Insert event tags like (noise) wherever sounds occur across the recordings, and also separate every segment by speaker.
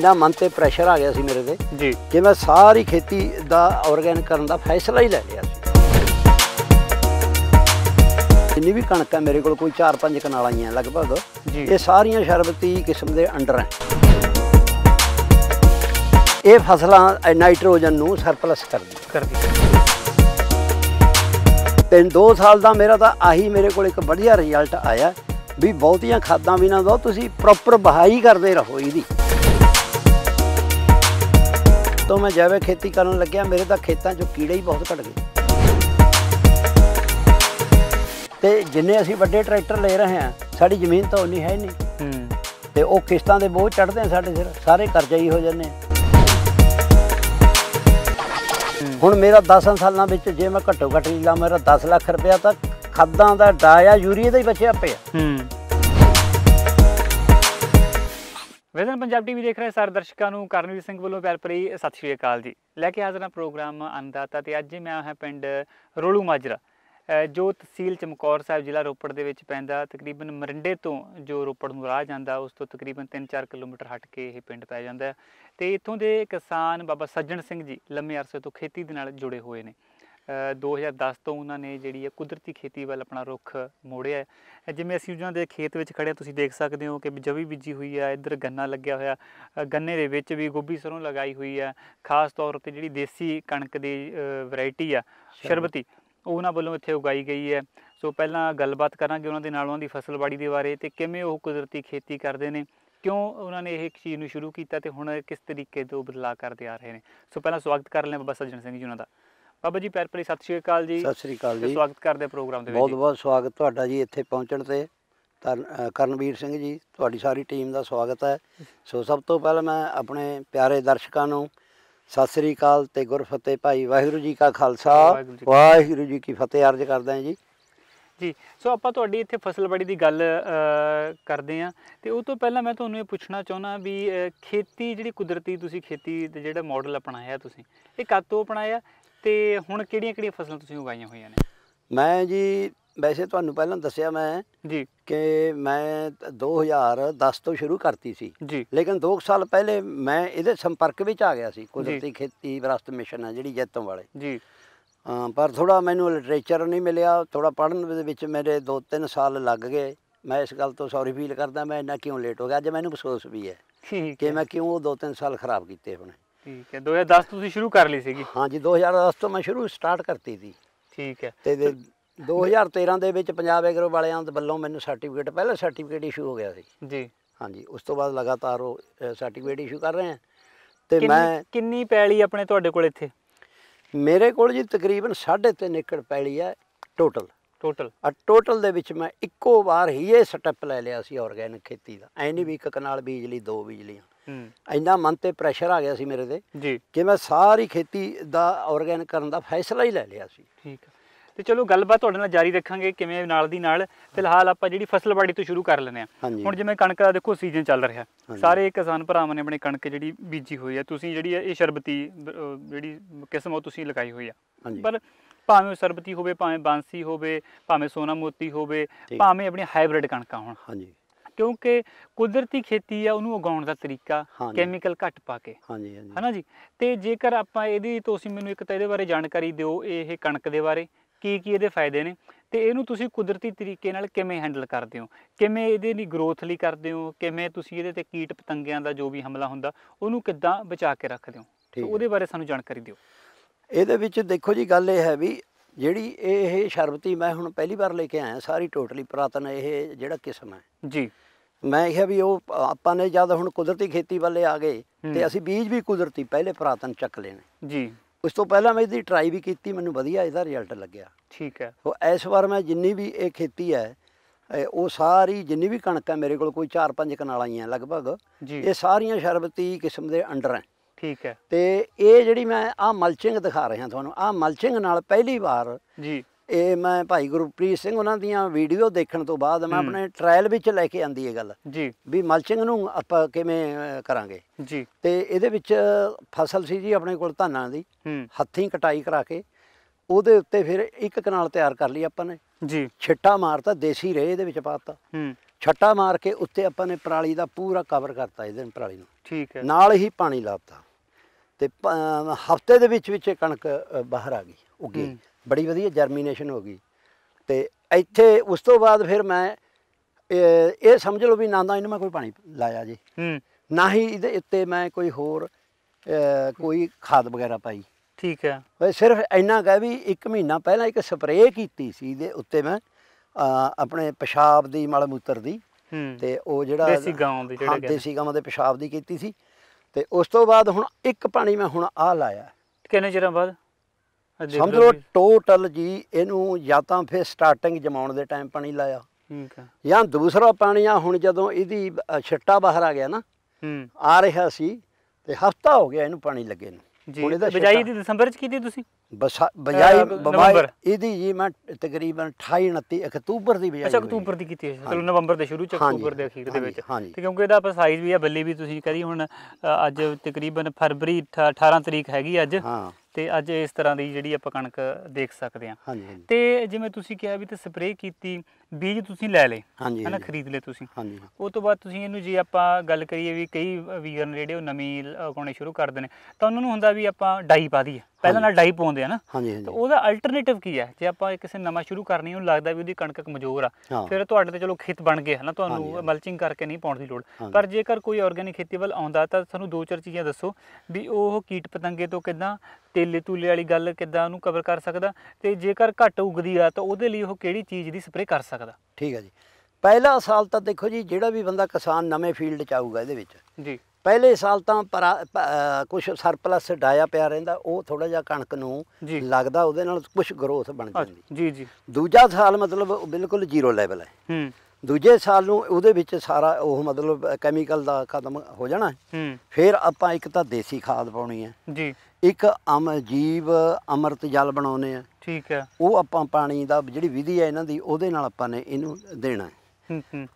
Speaker 1: ਇੰਨਾ ਮਨ ਤੇ ਪ੍ਰੈਸ਼ਰ ਆ ਗਿਆ ਸੀ ਮੇਰੇ ਤੇ ਜੀ ਕਿ ਮੈਂ ਸਾਰੀ ਖੇਤੀ ਦਾ ਆਰਗੈਨਿਕ ਕਰਨ ਦਾ ਫੈਸਲਾ ਹੀ ਲੈ ਲਿਆ ਸੀ ਜਿੰਨੀ ਵੀ ਕਣਕ ਹੈ ਮੇਰੇ ਕੋਲ ਕੋਈ 4-5 ਕਨਾਲਾਂ ਹੀ ਆ ਲਗਭਗ ਇਹ ਸਾਰੀਆਂ ਸ਼ਰਬਤੀ ਕਿਸਮ ਦੇ ਅੰਡਰ ਹੈ ਇਹ ਫਸਲਾਂ ਨਾਈਟ੍ਰੋਜਨ ਨੂੰ ਸਰਪਲਸ ਕਰਦੀ ਕਰਦੀ ਤਿੰਨ ਦੋ ਸਾਲ ਦਾ ਮੇਰਾ ਤਾਂ ਆਹੀ ਮੇਰੇ ਕੋਲ ਇੱਕ ਵਧੀਆ ਰਿਜ਼ਲਟ ਆਇਆ ਵੀ ਬਹੁਤੀਆਂ ਖਾਦਾਂ ਵੀ ਨਾ ਦੋ ਤੁਸੀਂ ਪ੍ਰੋਪਰ ਬਹਾਈ ਕਰਦੇ ਰਹੋ ਇਹਦੀ ਤੋਂ ਮੈਂ ਜੈਵਿਕ ਖੇਤੀ ਕਰਨ ਲੱਗਿਆ ਮੇਰੇ ਤਾਂ ਖੇਤਾਂ 'ਚ ਕੀੜੇ ਹੀ ਬਹੁਤ ਘਟ ਗਏ ਤੇ ਜਿੰਨੇ ਅਸੀਂ ਵੱਡੇ ਟਰੈਕਟਰ ਲੈ ਰਹੇ ਹਾਂ ਸਾਡੀ ਜ਼ਮੀਨ ਤਾਂ ਉਨੀ ਹੈ ਨਹੀਂ ਤੇ ਉਹ ਕਿਸ਼ਤਾਂ ਦੇ ਬੋਝ ਚੜਦੇ ਆ ਸਾਡੇ ਸਿਰ ਸਾਰੇ ਕਰਜ਼ਾ ਹੀ ਹੋ ਜਾਂਦੇ ਹੁਣ ਮੇਰਾ 10 ਸਾਲਾਂ ਵਿੱਚ ਜੇ ਮੈਂ ਘੱਟੋ ਘੱਟ ਲਾ ਮੇਰਾ 10 ਲੱਖ ਰੁਪਇਆ ਤਾਂ ਖਾਦਾਂ ਦਾ ਡਾਇਆ ਯੂਰੀਆ ਦਾ ਹੀ ਬਚਿਆ ਪਿਆ
Speaker 2: ਹੂੰ ਵਿਜ਼ਨ ਪੰਜਾਬ ਟੀਵੀ ਦੇਖ ਰਹੇ ਸਾਰੇ ਦਰਸ਼ਕਾਂ ਨੂੰ ਕਰਨਵੀਰ ਸਿੰਘ ਵੱਲੋਂ ਪਿਆਰ ਭਰੀ ਸਤਿ ਸ਼੍ਰੀ ਅਕਾਲ ਜੀ ਲੈ ਕੇ ਹਾਜ਼ਰ ਹਾਂ ਪ੍ਰੋਗਰਾਮ ਅੰਦਾਤਾ ਤੇ ਅੱਜ ਮੈਂ ਹਾਂ ਪਿੰਡ ਰੋਲੂ ਮਾਜਰਾ ਜੋ ਤਹਿਸੀਲ ਚਮਕੌਰ ਸਾਹਿਬ ਜ਼ਿਲ੍ਹਾ ਰੋਪੜ ਦੇ ਵਿੱਚ ਪੈਂਦਾ ਤਕਰੀਬਨ ਮਰਿੰਡੇ ਤੋਂ ਜੋ ਰੋਪੜ ਨੂੰ ਰਾਹ ਜਾਂਦਾ ਉਸ ਤੋਂ ਤਕਰੀਬਨ 3-4 ਕਿਲੋਮੀਟਰ ਹਟ ਕੇ ਇਹ ਪਿੰਡ ਪੈ ਜਾਂਦਾ ਤੇ ਇੱਥੋਂ ਦੇ ਕਿਸਾਨ ਬਾਬਾ ਸੱਜਣ ਸਿੰਘ ਜੀ ਲੰਮੇ ਅਰਸੇ ਤੋਂ ਖੇਤੀ ਦੇ ਨਾਲ ਜੁੜੇ ਹੋਏ ਨੇ 2010 ਤੋਂ ਉਹਨਾਂ ਨੇ ਜਿਹੜੀ ਹੈ ਕੁਦਰਤੀ ਖੇਤੀ ਵੱਲ ਆਪਣਾ ਰੁਖ ਮੋੜਿਆ ਹੈ ਜਿਵੇਂ ਅਸੀਂ ਉਹਨਾਂ ਦੇ ਖੇਤ ਵਿੱਚ ਖੜੇ ਤੁਸੀਂ ਦੇਖ ਸਕਦੇ ਹੋ ਕਿ ਜਵੀ ਬੀਜੀ ਹੋਈ ਹੈ ਇੱਧਰ ਗੰਨਾ ਲੱਗਿਆ ਹੋਇਆ ਗੰਨੇ ਦੇ ਵਿੱਚ ਵੀ ਗੋਭੀ ਸਰੋਂ ਲਗਾਈ ਹੋਈ ਹੈ ਖਾਸ ਤੌਰ ਤੇ ਜਿਹੜੀ ਦੇਸੀ ਕਣਕ ਦੀ ਵੈਰਾਈਟੀ ਆ ਸ਼ਰਬਤੀ ਉਹ ਉਹਨਾਂ ਵੱਲੋਂ ਇੱਥੇ ਉਗਾਈ ਗਈ ਹੈ ਸੋ ਪਹਿਲਾਂ ਗੱਲਬਾਤ ਕਰਾਂਗੇ ਉਹਨਾਂ ਦੇ ਨਾਲ ਉਹਨਾਂ ਦੀ ਫਸਲਬਾੜੀ ਦੇ ਬਾਰੇ ਤੇ ਕਿਵੇਂ ਉਹ ਕੁਦਰਤੀ ਖੇਤੀ ਕਰਦੇ ਨੇ ਕਿਉਂ ਉਹਨਾਂ ਨੇ ਇਹ ਚੀਜ਼ ਨੂੰ ਸ਼ੁਰੂ ਕੀਤਾ ਤੇ ਹੁਣ ਕਿਸ ਤਰੀਕੇ ਤੋਂ ਬਦਲਾਅ ਕਰਦੇ ਆ ਰਹੇ ਨੇ ਸੋ ਪਹਿਲਾਂ ਸਵਾਗਤ ਕਰ ਲੈਂ ਬਾਬਾ ਸੱਜਣ ਸਿੰਘ ਜੀ ਉਹਨਾਂ ਦਾ ਬਾਬਾ ਜੀ ਪੈਰ ਪਰੇ ਸਤਿ ਸ਼੍ਰੀ ਅਕਾਲ ਜੀ ਸਤਿ ਸ਼੍ਰੀ ਅਕਾਲ ਜੀ ਸਵਾਗਤ ਕਰਦੇ ਪ੍ਰੋਗਰਾਮ ਦੇ ਵਿੱਚ ਬਹੁਤ
Speaker 1: ਬਹੁਤ ਸਵਾਗਤ ਤੁਹਾਡਾ ਜੀ ਇੱਥੇ ਪਹੁੰਚਣ ਤੇ ਕਰਨਵੀਰ ਸਿੰਘ ਜੀ ਤੁਹਾਡੀ ਸਾਰੀ ਟੀਮ ਦਾ ਸਵਾਗਤ ਹੈ ਸੋ ਸਭ ਤੋਂ ਪਹਿਲਾਂ ਮੈਂ ਆਪਣੇ ਪਿਆਰੇ ਦਰਸ਼ਕਾਂ ਨੂੰ ਸਤਿ ਸ੍ਰੀ ਅਕਾਲ ਤੇ ਗੁਰਫਤਿਹ ਭਾਈ ਵਾਹਿਗੁਰੂ ਜੀ ਕਾ ਖਾਲਸਾ ਵਾਹਿਗੁਰੂ ਜੀ ਕੀ ਫਤਿਹ ਅਰਜ ਕਰਦਾ ਹਾਂ ਜੀ
Speaker 2: ਜੀ ਸੋ ਆਪਾਂ ਤੁਹਾਡੀ ਇੱਥੇ ਫਸਲਬਾੜੀ ਦੀ ਗੱਲ ਕਰਦੇ ਆ ਤੇ ਉਹ ਤੋਂ ਪਹਿਲਾਂ ਮੈਂ ਤੁਹਾਨੂੰ ਇਹ ਪੁੱਛਣਾ ਚਾਹੁੰਦਾ ਵੀ ਖੇਤੀ ਜਿਹੜੀ ਕੁਦਰਤੀ ਤੁਸੀਂ ਖੇਤੀ ਦਾ ਜਿਹੜਾ ਮਾਡਲ ਅਪਣਾਇਆ ਤੁਸੀਂ ਇਹ ਕਦ ਤੋਂ ਅਪਣਾਇਆ ਤੇ ਹੁਣ ਕਿਹੜੀਆਂ ਕਿਹੜੀਆਂ ਫਸਲਾਂ ਤੁਸੀਂ ਉਗਾਈਆਂ ਹੋਈਆਂ ਨੇ
Speaker 1: ਮੈਂ ਜੀ ਵੈਸੇ ਤੁਹਾਨੂੰ ਪਹਿਲਾਂ ਦੱਸਿਆ ਮੈਂ ਜੀ ਕਿ ਮੈਂ 2010 ਤੋਂ ਸ਼ੁਰੂ ਕਰਤੀ ਸੀ ਲੇਕਿਨ 2 ਸਾਲ ਪਹਿਲੇ ਮੈਂ ਇਹਦੇ ਸੰਪਰਕ ਵਿੱਚ ਆ ਗਿਆ ਸੀ ਕੁਦਰਤੀ ਖੇਤੀ ਵਿਰਾਸਤ ਮਿਸ਼ਨ ਹੈ ਜਿਹੜੀ ਜੈਤੋਂ ਵਾਲੇ ਜੀ ਪਰ ਥੋੜਾ ਮੈਨੂੰ ਲਿਟਰੇਚਰ ਨਹੀਂ ਮਿਲਿਆ ਥੋੜਾ ਪੜਨ ਦੇ ਵਿੱਚ ਮੇਰੇ 2-3 ਸਾਲ ਲੱਗ ਗਏ ਮੈਂ ਇਸ ਗੱਲ ਤੋਂ ਸੌਰੀ ਫੀਲ ਕਰਦਾ ਮੈਂ ਇੰਨਾ ਕਿਉਂ ਲੇਟ ਹੋ ਗਿਆ ਅੱਜ ਮੈਨੂੰ ਅਫਸੋਸ ਵੀ ਹੈ ਕਿ ਮੈਂ ਕਿਉਂ ਉਹ 2-3 ਸਾਲ ਖਰਾਬ ਕੀਤੇ ਹੁਣ
Speaker 2: ਠੀਕ ਹੈ 2010 ਤੁਸੀਂ ਸ਼ੁਰੂ ਕਰ ਲਈ ਸੀਗੀ ਹਾਂਜੀ 2010 ਤੋਂ ਮੈਂ ਸ਼ੁਰੂ ਸਟਾਰਟ
Speaker 1: ਕਰਤੀ ਸੀ ਠੀਕ ਹੈ ਤੇ 2013 ਦੇ ਵਿੱਚ ਪੰਜਾਬ ਐਗਰੋ ਵਾਲਿਆਂ ਦੇ ਵੱਲੋਂ ਮੈਨੂੰ ਸਰਟੀਫਿਕੇਟ ਪਹਿਲਾ ਸਰਟੀਫਿਕੇਟ ਇਸ਼ੂ ਹੋ ਗਿਆ ਸੀ ਜੀ ਹਾਂਜੀ ਉਸ ਤੋਂ ਬਾਅਦ ਲਗਾਤਾਰ ਉਹ ਸਰਟੀਫਿਕੇਟ ਇਸ਼ੂ ਕਰ ਰਹੇ ਆ ਤੇ ਮੈਂ
Speaker 2: ਕਿੰਨੀ ਪੈਲੀ ਆਪਣੇ ਤੁਹਾਡੇ ਕੋਲ ਇੱਥੇ
Speaker 1: ਮੇਰੇ ਕੋਲ ਜੀ ਤਕਰੀਬਨ 3.5 ਏਕੜ ਪੈਲੀ ਹੈ ਟੋਟਲ ਟੋਟਲ ਆ ਟੋਟਲ ਦੇ ਵਿੱਚ ਮੈਂ ਇੱਕੋ ਵਾਰ ਹੀ ਇਹ ਸਟੈਪ ਲੈ ਲਿਆ ਸੀ ਆਰਗੈਨਿਕ ਖੇਤੀ ਦਾ ਐ ਨਹੀਂ ਵੀ ਇੱਕ ਕਨਾਲ ਬੀਜ ਲਈ ਦੋ ਬੀਜ ਲਈ ਇੰਨਾ ਮਨ ਤੇ ਪ੍ਰੈਸ਼ਰ ਆ ਗਿਆ ਸੀ ਮੇਰੇ ਤੇ ਜੀ ਕਿ ਮੈਂ ਸਾਰੀ ਖੇਤੀ ਦਾ ਆਰਗੈਨਿਕ ਕਰਨ ਦਾ ਫੈਸਲਾ ਹੀ ਲੈ ਲਿਆ
Speaker 2: ਸੀ ਠੀਕ ਹੈ ਤੇ ਚਲੋ ਗੱਲਬਾਤ ਤੁਹਾਡੇ ਨਾਲ ਜਾਰੀ ਰੱਖਾਂਗੇ ਕਿਵੇਂ ਨਾਲ ਦੀ ਨਾਲ ਫਿਲਹਾਲ ਆਪਾਂ ਜਿਹੜੀ ਫਸਲ ਬਾੜੀ ਤੋਂ ਸ਼ੁਰੂ ਕਰ ਲੈਨੇ ਆ ਹੁਣ ਜਿਵੇਂ ਕਣਕ ਦਾ ਦੇਖੋ ਸੀਜ਼ਨ ਚੱਲ ਰਿਹਾ ਸਾਰੇ ਕਿਸਾਨ ਭਰਾਵਾਂ ਨੇ ਆਪਣੀ ਕਣਕ ਜਿਹੜੀ ਬੀਜੀ ਹੋਈ ਆ ਤੁਸੀਂ ਜਿਹੜੀ ਇਹ ਸ਼ਰਬਤੀ ਜਿਹੜੀ ਕਿਸਮ ਉਹ ਤੁਸੀਂ ਲਗਾਈ ਹੋਈ ਆ ਪਰ ਭਾਵੇਂ ਸਰਬਤੀ ਹੋਵੇ ਭਾਵੇਂ ਬਾਂਸੀ ਹੋਵੇ ਭਾਵੇਂ ਸੋਨਾ ਮੋਤੀ ਹੋਵੇ ਭਾਵੇਂ ਆਪਣੀ ਹਾਈਬ੍ਰਿਡ ਕਣਕਾਂ ਹੋਣ ਹਾਂਜੀ ਕਿਉਂਕਿ ਕੁਦਰਤੀ ਖੇਤੀ ਆ ਉਹਨੂੰ ਉਗਾਉਣ ਦਾ ਤਰੀਕਾ ਕੈਮੀਕਲ ਘੱਟ ਪਾ ਕੇ ਹਾਂਜੀ ਹਾਂਜੀ ਹਨਾ ਜੀ ਤੇ ਜੇਕਰ ਆਪਾਂ ਇਹਦੀ ਤੁਸੀਂ ਮੈਨੂੰ ਇੱਕ ਤਾਂ ਇਹਦੇ ਬਾਰੇ ਜਾਣਕਾਰੀ ਦਿਓ ਇਹ ਕਣਕ ਦੇ ਬਾਰੇ ਕੀ ਕੀ ਇਹਦੇ ਫਾਇਦੇ ਨੇ ਤੇ ਇਹਨੂੰ ਤੁਸੀਂ ਕੁਦਰਤੀ ਤਰੀਕੇ ਨਾਲ ਕਿਵੇਂ ਹੈਂਡਲ ਕਰਦੇ ਹੋ ਕਿਵੇਂ ਇਹਦੇ ਲਈ ਗਰੋਥ ਲਈ ਕਰਦੇ ਹੋ ਕਿਵੇਂ ਤੁਸੀਂ ਇਹਦੇ ਤੇ ਕੀਟ ਪਤੰਗਿਆਂ ਦਾ ਜੋ ਵੀ ਹਮਲਾ ਹੁੰਦਾ ਉਹਨੂੰ ਕਿੱਦਾਂ ਬਚਾ ਕੇ ਰੱਖਦੇ ਹੋ ਤੇ ਉਹਦੇ ਬਾਰੇ ਸਾਨੂੰ ਜਾਣਕਾਰੀ ਦਿਓ
Speaker 1: ਇਹਦੇ ਵਿੱਚ ਦੇਖੋ ਜੀ ਗੱਲ ਇਹ ਹੈ ਵੀ ਜਿਹੜੀ ਇਹ ਸ਼ਰਬਤੀ ਮੈਂ ਹੁਣ ਪਹਿਲੀ ਵਾਰ ਲੈ ਕੇ ਆਇਆ ਸਾਰੀ ਟੋਟਲੀ ਪ੍ਰਾਤਨ ਇਹ ਜਿਹੜਾ ਕਿਸਮ ਹੈ ਜੀ ਮੈਂ ਇਹ ਵੀ ਉਹ ਆਪਾਂ ਨੇ ਜਦ ਹੁਣ ਕੁਦਰਤੀ ਖੇਤੀ ਵੱਲੇ ਆ ਗਏ ਤੇ ਅਸੀਂ ਬੀਜ ਵੀ ਕੁਦਰਤੀ ਪਹਿਲੇ ਪ੍ਰਾਤਨ ਚੱਕ ਲੈਣੇ ਜੀ ਉਸ ਤੋਂ ਪਹਿਲਾਂ ਮੈਂ ਇਹਦੀ ਟਰਾਈ ਵੀ ਕੀਤੀ ਮੈਨੂੰ ਵਧੀਆ ਇਹਦਾ ਰਿਜ਼ਲਟ ਲੱਗਿਆ ਠੀਕ ਹੈ ਉਹ ਇਸ ਵਾਰ ਮੈਂ ਜਿੰਨੀ ਵੀ ਇਹ ਖੇਤੀ ਹੈ ਉਹ ਸਾਰੀ ਜਿੰਨੀ ਵੀ ਕਣਕ ਹੈ ਮੇਰੇ ਕੋਲ ਕੋਈ 4-5 ਕਨਾਲਾਂ ਆ ਲਗਭਗ ਇਹ ਸਾਰੀਆਂ ਸ਼ਰਬਤੀ ਕਿਸਮ ਦੇ ਅੰਡਰ ਹੈ ਠੀਕ ਹੈ ਤੇ ਇਹ ਜਿਹੜੀ ਮੈਂ ਆ ਮਲਚਿੰਗ ਦਿਖਾ ਰਿਹਾ ਤੁਹਾਨੂੰ ਆ ਮਲਚਿੰਗ ਨਾਲ ਪਹਿਲੀ ਵਾਰ ਜੀ ਇਹ ਮੈਂ ਭਾਈ ਗੁਰਪ੍ਰੀਤ ਸਿੰਘ ਉਹਨਾਂ ਦੀਆਂ ਵੀਡੀਓ ਦੇਖਣ ਤੋਂ ਬਾਅਦ ਮੈਂ ਆਪਣੇ ਟ੍ਰਾਇਲ ਵਿੱਚ ਲੈ ਕੇ ਆਂਦੀ ਇਹ ਗੱਲ ਜੀ ਵੀ ਮਲਚਿੰਗ ਨੂੰ ਆਪਾਂ ਕਿਵੇਂ ਕਰਾਂਗੇ ਜੀ ਤੇ ਇਹਦੇ ਵਿੱਚ ਫਸਲ ਸੀ ਜੀ ਆਪਣੇ ਕੋਲ ਧਾਨਾਂ ਦੀ ਹੱਥੀਂ ਕਟਾਈ ਕਰਾ ਕੇ ਉਹਦੇ ਉੱਤੇ ਫਿਰ ਇੱਕ ਕਨਾਲ ਤਿਆਰ ਕਰ ਲਈ ਆਪਾਂ ਨੇ ਜੀ ਛੱਟਾ ਮਾਰਤਾ ਦੇਸੀ ਰੇ ਇਹਦੇ ਵਿੱਚ ਪਾਤਾ ਹੂੰ ਛੱਟਾ ਮਾਰ ਕੇ ਉੱਤੇ ਆਪਾਂ ਨੇ ਪਰਾਲੀ ਦਾ ਪੂਰਾ ਕਵਰ ਕਰਤਾ ਇਹਦੇ ਪਰਾਲੀ ਨੂੰ ਠੀਕ ਹੈ ਨਾਲ ਹੀ ਪਾਣੀ ਲਾਤਾ ਤੇ ਹਫਤੇ ਦੇ ਵਿੱਚ ਵਿੱਚ ਕਣਕ ਬਾਹਰ ਆ ਗਈ ਉੱਗੀ ਬੜੀ ਵਧੀਆ ਜਰਮੀਨੇਸ਼ਨ ਹੋ ਗਈ ਤੇ ਇੱਥੇ ਉਸ ਤੋਂ ਬਾਅਦ ਫਿਰ ਮੈਂ ਇਹ ਸਮਝ ਲਓ ਵੀ ਨਾ ਦਾ ਇਹਨਾਂ ਮੈਂ ਕੋਈ ਪਾਣੀ ਲਾਇਆ ਜੀ ਨਾ ਹੀ ਇਹਦੇ ਉੱਤੇ ਮੈਂ ਕੋਈ ਹੋਰ ਕੋਈ ਖਾਦ ਵਗੈਰਾ ਪਾਈ ਠੀਕ ਹੈ ਸਿਰਫ ਇੰਨਾ ਕਹਿ ਵੀ 1 ਮਹੀਨਾ ਪਹਿਲਾਂ ਇੱਕ ਸਪਰੇਅ ਕੀਤੀ ਸੀ ਇਹਦੇ ਉੱਤੇ ਮੈਂ ਆਪਣੇ ਪਿਸ਼ਾਬ ਦੀ ਮਲ ਮੂਤਰ ਦੀ ਤੇ ਉਹ ਜਿਹੜਾ ਦੇਸੀ ਗਾਂ ਦੇ ਜਿਹੜੇ ਦੇਸੀ ਗਾਂ ਦੇ ਪਿਸ਼ਾਬ ਦੀ ਕੀਤੀ ਸੀ ਤੇ ਉਸ ਤੋਂ ਬਾਅਦ ਹੁਣ ਇੱਕ ਪਾਣੀ ਮੈਂ ਹੁਣ ਆ ਲਾਇਆ
Speaker 2: ਕਿੰਨੇ ਚਿਰਾਂ ਬਾਅਦ ਸਮਝ ਲਓ
Speaker 1: ਟੋਟਲ ਜੀ ਇਹਨੂੰ ਜਾਂ ਤਾਂ ਫਿਰ ਸਟਾਰਟਿੰਗ ਜਮਾਉਣ ਦੇ ਟਾਈਮ ਪਾਣੀ ਲਾਇਆ ਠੀਕ ਹੈ ਜਾਂ ਦੂਸਰਾ ਪਾਣੀ ਆ ਹੁਣ ਜਦੋਂ ਇਹਦੀ ਛਿੱਟਾ ਬਾਹਰ ਆ ਗਿਆ ਨਾ ਹੂੰ ਆ ਰਿਹਾ ਸੀ ਤੇ ਹਫਤਾ ਹੋ ਗਿਆ ਇਹਨੂੰ ਪਾਣੀ ਲੱਗੇ ਨੂੰ ਇਹਦਾ ਬਜਾਈ ਦੀ
Speaker 2: ਦਸੰਬਰ ਚ ਕੀਤੀ ਤੁਸੀਂ ਬਜਾਈ ਬਮਾਈ
Speaker 1: ਇਹਦੀ ਜੀ ਮੈਂ ਤਕਰੀਬਨ 28 29 ਅਕਤੂਬਰ ਦੀ ਬਜਾਈ ਅੱਛਾ ਅਕਤੂਬਰ ਦੀ ਕੀਤੀ ਹੈ ਚਲੋ ਨਵੰਬਰ
Speaker 2: ਦੇ ਸ਼ੁਰੂ ਚ ਅਕਤੂਬਰ ਦੇ ਅਖੀਰ ਦੇ ਵਿੱਚ ਤੇ ਕਿਉਂਕਿ ਇਹਦਾ ਆਪਾਂ ਸਾਈਜ਼ ਵੀ ਆ ਬੱਲੀ ਵੀ ਤੁਸੀਂ ਕਹਦੀ ਹੁਣ ਅੱਜ ਤਕਰੀਬਨ ਫਰਵਰੀ 18 ਤਰੀਕ ਹੈਗੀ ਅੱਜ ਹਾਂ ਤੇ ਅੱਜ ਇਸ ਤਰ੍ਹਾਂ ਦੀ ਜਿਹੜੀ ਆਪਾਂ ਕਣਕ ਦੇਖ ਸਕਦੇ ਹਾਂ ਤੇ ਜਿਵੇਂ ਤੁਸੀਂ ਕਿਹਾ ਵੀ ਤੇ ਸਪਰੇਅ ਕੀਤੀ ਬੀਜ ਤੁਸੀਂ ਲੈ ਲਏ ਹਨਾ ਖਰੀਦ ਲਏ ਤੁਸੀਂ ਉਹ ਤੋਂ ਬਾਅਦ ਤੁਸੀਂ ਇਹਨੂੰ ਜੇ ਆਪਾਂ ਗੱਲ ਕਰੀਏ ਵੀ ਕਈ ਵੀਰ ਨੇ ਜਿਹੜੇ ਉਹ ਨਵੀਂ ਲਗਾਉਣੇ ਸ਼ੁਰੂ ਕਰਦੇ ਨੇ ਤਾਂ ਉਹਨਾਂ ਨੂੰ ਹੁੰਦਾ ਵੀ ਆਪਾਂ ਡਾਈ ਪਾ ਦਈਏ ਪਹਿਲਾਂ ਨਾਲ ਡਾਈ ਪਾਉਂਦੇ ਆ ਨਾ ਹਾਂਜੀ ਹਾਂਜੀ ਤਾਂ ਉਹਦਾ ਅਲਟਰਨੇਟਿਵ ਕੀ ਹੈ ਜੇ ਆਪਾਂ ਕਿਸੇ ਨਵਾਂ ਸ਼ੁਰੂ ਕਰਨੀ ਉਹ ਲੱਗਦਾ ਵੀ ਉਹਦੀ ਕਣਕ ਕਮਜ਼ੋਰ ਆ ਫਿਰ ਤੁਹਾਡੇ ਤੇ ਚਲੋ ਖੇਤ ਬਣ ਗਏ ਹਨਾ ਤੁਹਾਨੂੰ ਮਲਚਿੰਗ ਕਰਕੇ ਨਹੀਂ ਪਾਉਣ ਦੀ ਲੋੜ ਪਰ ਜੇਕਰ ਕੋਈ ਆਰਗੈਨਿਕ ਖੇਤੀ ਵੱਲ ਆਉਂਦਾ ਤਾਂ ਸਾਨੂੰ ਦੋ ਚਾਰ ਚੀਜ਼ਾਂ ਦੱਸੋ ਵੀ ਉਹ ਕੀਟ ਪਤੰਗੇ ਤੋਂ ਕਿਦਾਂ ਤੇਲੇ ਤੂਲੇ ਵਾਲੀ ਗੱਲ ਕਿਦਾਂ ਉਹਨੂੰ ਕਵਰ ਕਰ ਸਕਦਾ ਤੇ ਜੇਕਰ ਘੱਟ ਉਗਦੀ ਆ ਤਾਂ ਉਹਦੇ ਲਈ ਉਹ ਕਿਹੜੀ ਚੀਜ਼ ਦੀ ਸਪਰੇਅ ਕਰ ਸਕਦਾ ਠੀਕ ਹੈ ਜੀ ਪਹਿਲਾ
Speaker 1: ਸਾਲ ਤਾਂ ਦੇਖੋ ਜੀ ਜਿਹੜਾ ਵੀ ਬੰਦਾ ਕਿਸਾਨ ਨਵੇਂ ਫੀਲਡ 'ਚ ਆਊਗਾ ਇਹਦੇ ਵਿੱਚ ਜੀ ਪਹਿਲੇ ਸਾਲ ਤਾਂ ਕੁਝ ਸਰਪਲਸ ਡਾਇਆ ਪਿਆ ਰਹਿੰਦਾ ਉਹ ਥੋੜਾ ਜਿਹਾ ਕਣਕ ਨੂੰ ਲੱਗਦਾ ਉਹਦੇ ਨਾਲ ਕੁਝ ਗਰੋਥ ਬਣ ਜਾਂਦੀ ਜੀ ਜੀ ਦੂਜਾ ਸਾਲ ਮਤਲਬ ਬਿਲਕੁਲ ਜ਼ੀਰੋ ਲੈਵਲ ਹੈ ਹੂੰ ਦੂਜੇ ਸਾਲ ਨੂੰ ਉਹਦੇ ਵਿੱਚ ਸਾਰਾ ਉਹ ਮਤਲਬ ਕੈਮੀਕਲ ਦਾ ਖਤਮ ਹੋ ਜਾਣਾ ਫਿਰ ਆਪਾਂ ਇੱਕ ਤਾਂ ਦੇਸੀ ਖਾਦ ਪਾਉਣੀ ਹੈ ਜੀ ਇੱਕ ਅਮ ਜੀਵ ਅਮਰਤ ਜਲ ਬਣਾਉਨੇ ਆ ਠੀਕ ਹੈ ਉਹ ਆਪਾਂ ਪਾਣੀ ਦਾ ਜਿਹੜੀ ਵਿਧੀ ਹੈ ਇਹਨਾਂ ਦੀ ਉਹਦੇ ਨਾਲ ਆਪਾਂ ਨੇ ਇਹਨੂੰ ਦੇਣਾ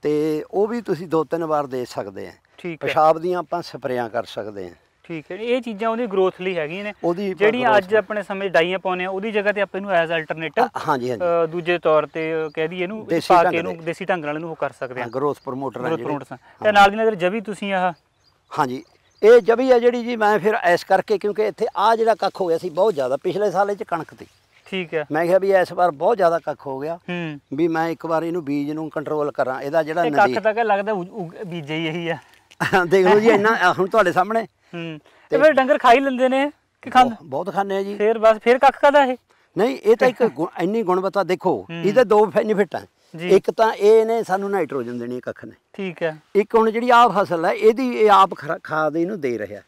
Speaker 1: ਤੇ ਉਹ ਵੀ ਤੁਸੀਂ ਦੋ ਤਿੰਨ ਵਾਰ ਦੇ ਸਕਦੇ ਆ ਠੀਕ ਹੈ ਪਿਸ਼ਾਬ ਦੀਆਂ ਆਪਾਂ ਸਪਰੇਆਂ ਕਰ ਸਕਦੇ ਹਾਂ
Speaker 2: ਠੀਕ ਹੈ ਇਹ ਚੀਜ਼ਾਂ ਉਹਦੀ ਗਰੋਥ ਲਈ ਹੈਗੀਆਂ ਨੇ ਜਿਹੜੀ ਅੱਜ ਆਪਣੇ ਸਮੇਂ ਡਾਈਆਂ ਪਾਉਨੇ ਆ ਉਹਦੀ ਜਗ੍ਹਾ ਤੇ ਆਪਾਂ ਇਹਨੂੰ ਐਜ਼ ਅਲਟਰਨੇਟਿਵ ਹਾਂਜੀ ਹਾਂਜੀ ਦੂਜੇ ਤੌਰ ਤੇ ਕਹਿ ਦਈਏ ਇਹਨੂੰ ਪਾ ਕੇ ਇਹਨੂੰ ਦੇਸੀ ਢੰਗ ਨਾਲ ਇਹਨੂੰ ਉਹ ਕਰ ਸਕਦੇ ਆ ਗਰੋਥ ਪ੍ਰੋਮੋਟਰ ਹੈ ਪ੍ਰੋਮੋਟਰ ਤੇ ਨਾਲ ਦੀ ਨਾਲ ਜਵੀ ਤੁਸੀਂ ਆਹ ਹਾਂਜੀ ਇਹ ਜਵੀ ਆ
Speaker 1: ਜਿਹੜੀ ਜੀ ਮੈਂ ਫਿਰ ਐਸ ਕਰਕੇ ਕਿਉਂਕਿ ਇੱਥੇ ਆ ਜਿਹੜਾ ਕੱਖ ਹੋ ਗਿਆ ਸੀ ਬਹੁਤ ਜ਼ਿਆਦਾ ਪਿਛਲੇ ਸਾਲੇ ਚ ਕਣਕ ਤੇ ਠੀਕ ਹੈ ਮੈਂ ਕਿਹਾ ਵੀ ਇਸ ਵਾਰ ਬਹੁਤ ਜ਼ਿਆਦਾ ਕੱਖ ਹੋ ਗਿਆ ਵੀ ਮੈਂ ਇੱਕ ਵਾਰ ਇਹਨੂੰ ਬੀਜ ਨੂੰ ਕੰਟਰੋਲ ਕਰਾਂ ਇਹਦਾ
Speaker 2: ਜਿਹੜਾ ਨਦੀ ਕੱਖ ਤਾਂ ਲੱਗਦਾ ਬੀਜੇ ਹੀ ਇਹੀ ਆ (laughs) ਦੇਖ ਲਓ ਜੀ ਇੰਨਾ ਹੁਣ ਤੁਹਾਡੇ ਸਾਹਮਣੇ ਹੂੰ ਤੇ ਫਿਰ ਡੰਗਰ ਖਾਈ ਲੈਂਦੇ ਨੇ ਕਿ ਖਾਂਦੇ ਬਹੁਤ ਖਾਂਦੇ ਆ ਜੀ ਫਿਰ ਬਸ ਫਿਰ ਕੱਖ ਕਾਦਾ ਇਹ ਨਹੀਂ
Speaker 1: ਇਹ ਤਾਂ ਇੱਕ ਇੰਨੀ ਗੁਣਵੱਤਾ ਦੇਖੋ ਇਹਦੇ ਦੋ ਬੈਨੀਫਿਟ ਆ ਇੱਕ ਤਾਂ ਇਹ ਨੇ ਸਾਨੂੰ ਨਾਈਟ੍ਰੋਜਨ ਦੇਣੀ ਕੱਖ ਨੇ ਠੀਕ ਹੈ ਇੱਕ ਹੁਣ ਜਿਹੜੀ ਆ ਫਸਲ ਹੈ ਇਹਦੀ ਇਹ ਆਪ ਖਾਦ ਇਹਨੂੰ ਦੇ ਰਿਹਾ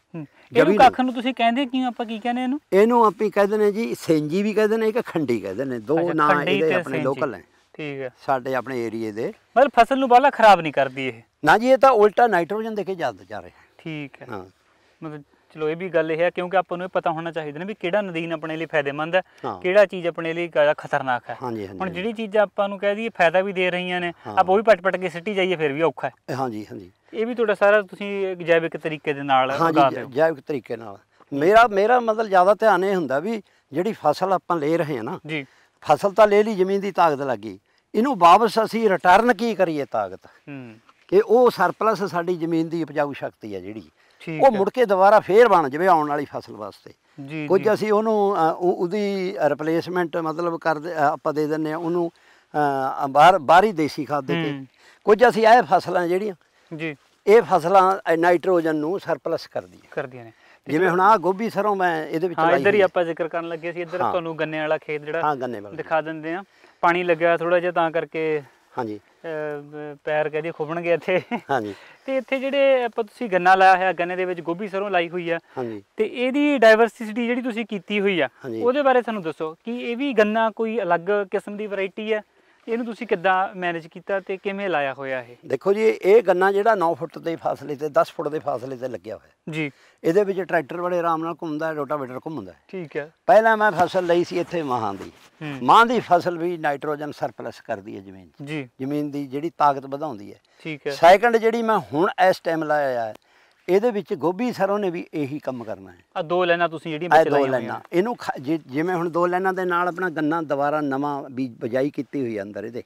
Speaker 2: ਇਹਨੂੰ ਕੱਖ ਨੂੰ ਤੁਸੀਂ ਕਹਿੰਦੇ ਕਿਉਂ ਆਪਾਂ ਕੀ ਕਹਿੰਦੇ ਇਹਨੂੰ
Speaker 1: ਇਹਨੂੰ ਆਪੀ ਕਹਿੰਦੇ ਨੇ ਜੀ ਸੇਂਜੀ ਵੀ ਕਹਿੰਦੇ ਨੇ ਇੱਕ ਖੰਡੀ ਕਹਿੰਦੇ ਨੇ ਦੋ ਨਾਂ ਇਹਦੇ ਆਪਣੇ ਲੋਕਲ ਹੈ ਠੀਕ ਹੈ ਸਾਡੇ ਆਪਣੇ ਏਰੀਏ ਦੇ ਮਤਲਬ ਫਸਲ ਨੂੰ ਬਾਲਾ ਖਰਾਬ ਨਹੀਂ ਕਰਦੀ ਇਹ ਨਾ ਜੀ ਇਹ ਤਾਂ ਉਲਟਾ ਨਾਈਟ੍ਰੋਜਨ ਦੇ ਕੇ ਜ਼ਿਆਦਾ ਜਾ ਰਿਹਾ ਠੀਕ ਹੈ ਹਾਂ
Speaker 2: ਮਤਲਬ ਚਲੋ ਇਹ ਵੀ ਗੱਲ ਇਹ ਹੈ ਕਿਉਂਕਿ ਆਪਾਂ ਨੂੰ ਇਹ ਪਤਾ ਹੋਣਾ ਚਾਹੀਦਾ ਨਾ ਵੀ ਕਿਹੜਾ ਨਦੀਨ ਆਪਣੇ ਲਈ ਫਾਇਦੇਮੰਦ ਹੈ ਕਿਹੜਾ ਚੀਜ਼ ਆਪਣੇ ਲਈ ਜ਼ਿਆਦਾ ਖਤਰਨਾਕ ਹੈ ਹੁਣ ਜਿਹੜੀ ਚੀਜ਼ ਆਪਾਂ ਨੂੰ ਕਹਿ ਦਈਏ ਫਾਇਦਾ ਵੀ ਦੇ ਰਹੀਆਂ ਨੇ ਆਪ ਉਹ ਵੀ ਪਟ-ਪਟ ਕੇ ਸਿੱਟੀ ਜਾਈਏ ਫਿਰ ਵੀ ਔਖਾ ਹੈ ਹਾਂਜੀ ਹਾਂਜੀ ਇਹ ਵੀ ਤੁਹਾਡਾ ਸਾਰਾ ਤੁਸੀਂ ਜੈਵਿਕ ਤਰੀਕੇ ਦੇ ਨਾਲ ਉਗਾਉਂਦੇ ਹੋ ਜੈਵਿਕ ਤਰੀਕੇ ਨਾਲ
Speaker 1: ਮੇਰਾ ਮੇਰਾ ਮਤਲਬ ਜ਼ਿਆਦਾ ਧਿਆਨ ਇਹ ਹੁੰਦਾ ਵੀ ਜਿਹੜੀ ਫਸਲ ਆਪਾਂ ਲੈ ਰਹੇ ਹਾਂ ਨਾ ਜੀ ਫਸਲ ਤਾਂ ਲੈ ਲਈ ਜ਼ਮੀਨ ਦੀ ਤਾਕਤ ਲੱਗੀ ਇਹਨੂੰ ਵਾਪਸ ਅਸੀਂ ਰਿਟਰਨ ਕੀ ਕਰੀਏ ਤਾਕਤ ਕਿ ਉਹ ਸਰਪਲਸ ਸਾਡੀ ਜ਼ਮੀਨ ਦੀ ਉਪਜਾਊ ਸ਼ਕਤੀ ਹੈ ਜਿਹੜੀ ਉਹ ਮੁੜ ਕੇ ਦੁਬਾਰਾ ਫੇਰ ਬਣ ਜਵੇ ਆਉਣ ਵਾਲੀ ਫਸਲ ਵਾਸਤੇ ਕੁਝ ਅਸੀਂ ਉਹਨੂੰ ਉਹਦੀ ਰਿਪਲੇਸਮੈਂਟ ਮਤਲਬ ਕਰ ਆਪਾਂ ਦੇ ਦਿੰਨੇ ਆ ਉਹਨੂੰ ਬਾਹਰ ਬਾਹਰੀ ਦੇਸੀ ਖਾਦ ਦੇ ਕੇ ਕੁਝ ਅਸੀਂ ਇਹ ਫਸਲਾਂ ਜਿਹੜੀਆਂ ਜੀ ਇਹ ਫਸਲਾਂ ਨਾਈਟ੍ਰੋਜਨ ਨੂੰ ਸਰਪਲਸ ਕਰਦੀਆਂ ਕਰਦੀਆਂ ਨੇ ਜਿਵੇਂ ਹੁਣ ਆ ਗੋਭੀ ਸਰੋਂ ਮੈਂ ਇਹਦੇ ਵਿੱਚ ਲਾਈ ਹਾਂ ਇੱਧਰ ਹੀ ਆਪਾਂ
Speaker 2: ਜ਼ਿਕਰ ਕਰਨ ਲੱਗੇ ਸੀ ਇੱਧਰ ਤੁਹਾਨੂੰ ਗੰਨੇ ਵਾਲਾ ਖੇਤ ਜਿਹੜਾ ਹਾਂ ਗੰਨੇ ਵਾਲਾ ਦਿਖਾ ਦਿੰਦੇ ਆ ਪਾਣੀ ਲੱਗਿਆ ਥੋੜਾ ਜਿਹਾ ਤਾਂ ਕਰਕੇ ਹਾਂਜੀ ਪੈਰ ਕਹਦੇ ਖੁੱਬਣ ਗਏ ਇੱਥੇ ਹਾਂਜੀ ਤੇ ਇੱਥੇ ਜਿਹੜੇ ਆਪਾਂ ਤੁਸੀਂ ਗੰਨਾ ਲਾਇਆ ਹੋਇਆ ਗੰਨੇ ਦੇ ਵਿੱਚ ਗੋਭੀ ਸਰੋਂ ਲਾਈ ਹੋਈ ਆ ਹਾਂਜੀ ਤੇ ਇਹਦੀ ਡਾਈਵਰਸਿਟੀ ਜਿਹੜੀ ਤੁਸੀਂ ਕੀਤੀ ਹੋਈ ਆ ਉਹਦੇ ਬਾਰੇ ਸਾਨੂੰ ਦੱਸੋ ਕਿ ਇਹ ਵੀ ਗੰਨਾ ਕੋਈ ਅਲੱਗ ਕਿਸਮ ਦੀ ਵੈਰਾਈਟੀ ਆ ਇਹਨੂੰ ਤੁਸੀਂ ਕਿੱਦਾਂ ਮੈਨੇਜ ਕੀਤਾ ਤੇ ਕਿਵੇਂ ਲਾਇਆ ਹੋਇਆ ਇਹ
Speaker 1: ਦੇਖੋ ਜੀ ਇਹ ਗੰਨਾ ਜਿਹੜਾ 9 ਫੁੱਟ ਦੇ ਫਾਸਲੇ ਤੇ 10 ਫੁੱਟ ਦੇ ਫਾਸਲੇ ਤੇ ਲੱਗਿਆ ਹੋਇਆ ਜੀ ਇਹਦੇ ਵਿੱਚ ਟਰੈਕਟਰ ਬੜੇ ਆਰਾਮ ਨਾਲ ਘੁੰਮਦਾ ਰੋਟਾਵੇਟਰ ਘੁੰਮਦਾ ਠੀਕ ਹੈ ਪਹਿਲਾਂ ਮੈਂ ਫਸਲ ਲਈ ਸੀ ਇੱਥੇ ਮਾਹਾਂ ਦੀ ਮਾਂ ਦੀ ਫਸਲ ਵੀ ਨਾਈਟ੍ਰੋਜਨ ਸਰਪਲਸ ਕਰਦੀ ਹੈ ਜ਼ਮੀਨ ਜੀ ਜ਼ਮੀਨ ਦੀ ਜਿਹੜੀ ਤਾਕਤ ਵਧਾਉਂਦੀ ਹੈ
Speaker 2: ਠੀਕ ਹੈ ਸੈਕੰਡ
Speaker 1: ਜਿਹੜੀ ਮੈਂ ਹੁਣ ਇਸ ਟਾਈਮ ਲਾਇਆ ਹੈ ਇਹਦੇ ਵਿੱਚ ਗੋਭੀ ਸਰੋਂ ਨੇ ਵੀ ਇਹੀ ਕੰਮ ਕਰਨਾ ਹੈ
Speaker 2: ਆ ਦੋ ਲਾਈਨਾਂ ਤੁਸੀਂ ਜਿਹੜੀਆਂ ਵਿੱਚ ਲਾਈ ਹੋਈ ਲਾਈਨਾਂ
Speaker 1: ਇਹਨੂੰ ਜਿਵੇਂ ਹੁਣ ਦੋ ਲਾਈਨਾਂ ਦੇ ਨਾਲ ਆਪਣਾ ਗੰਨਾ ਦੁਬਾਰਾ ਨਵਾਂ ਬੀਜ ਬਜਾਈ ਕੀਤੀ ਹੋਈ ਅੰਦਰ ਇਹਦੇ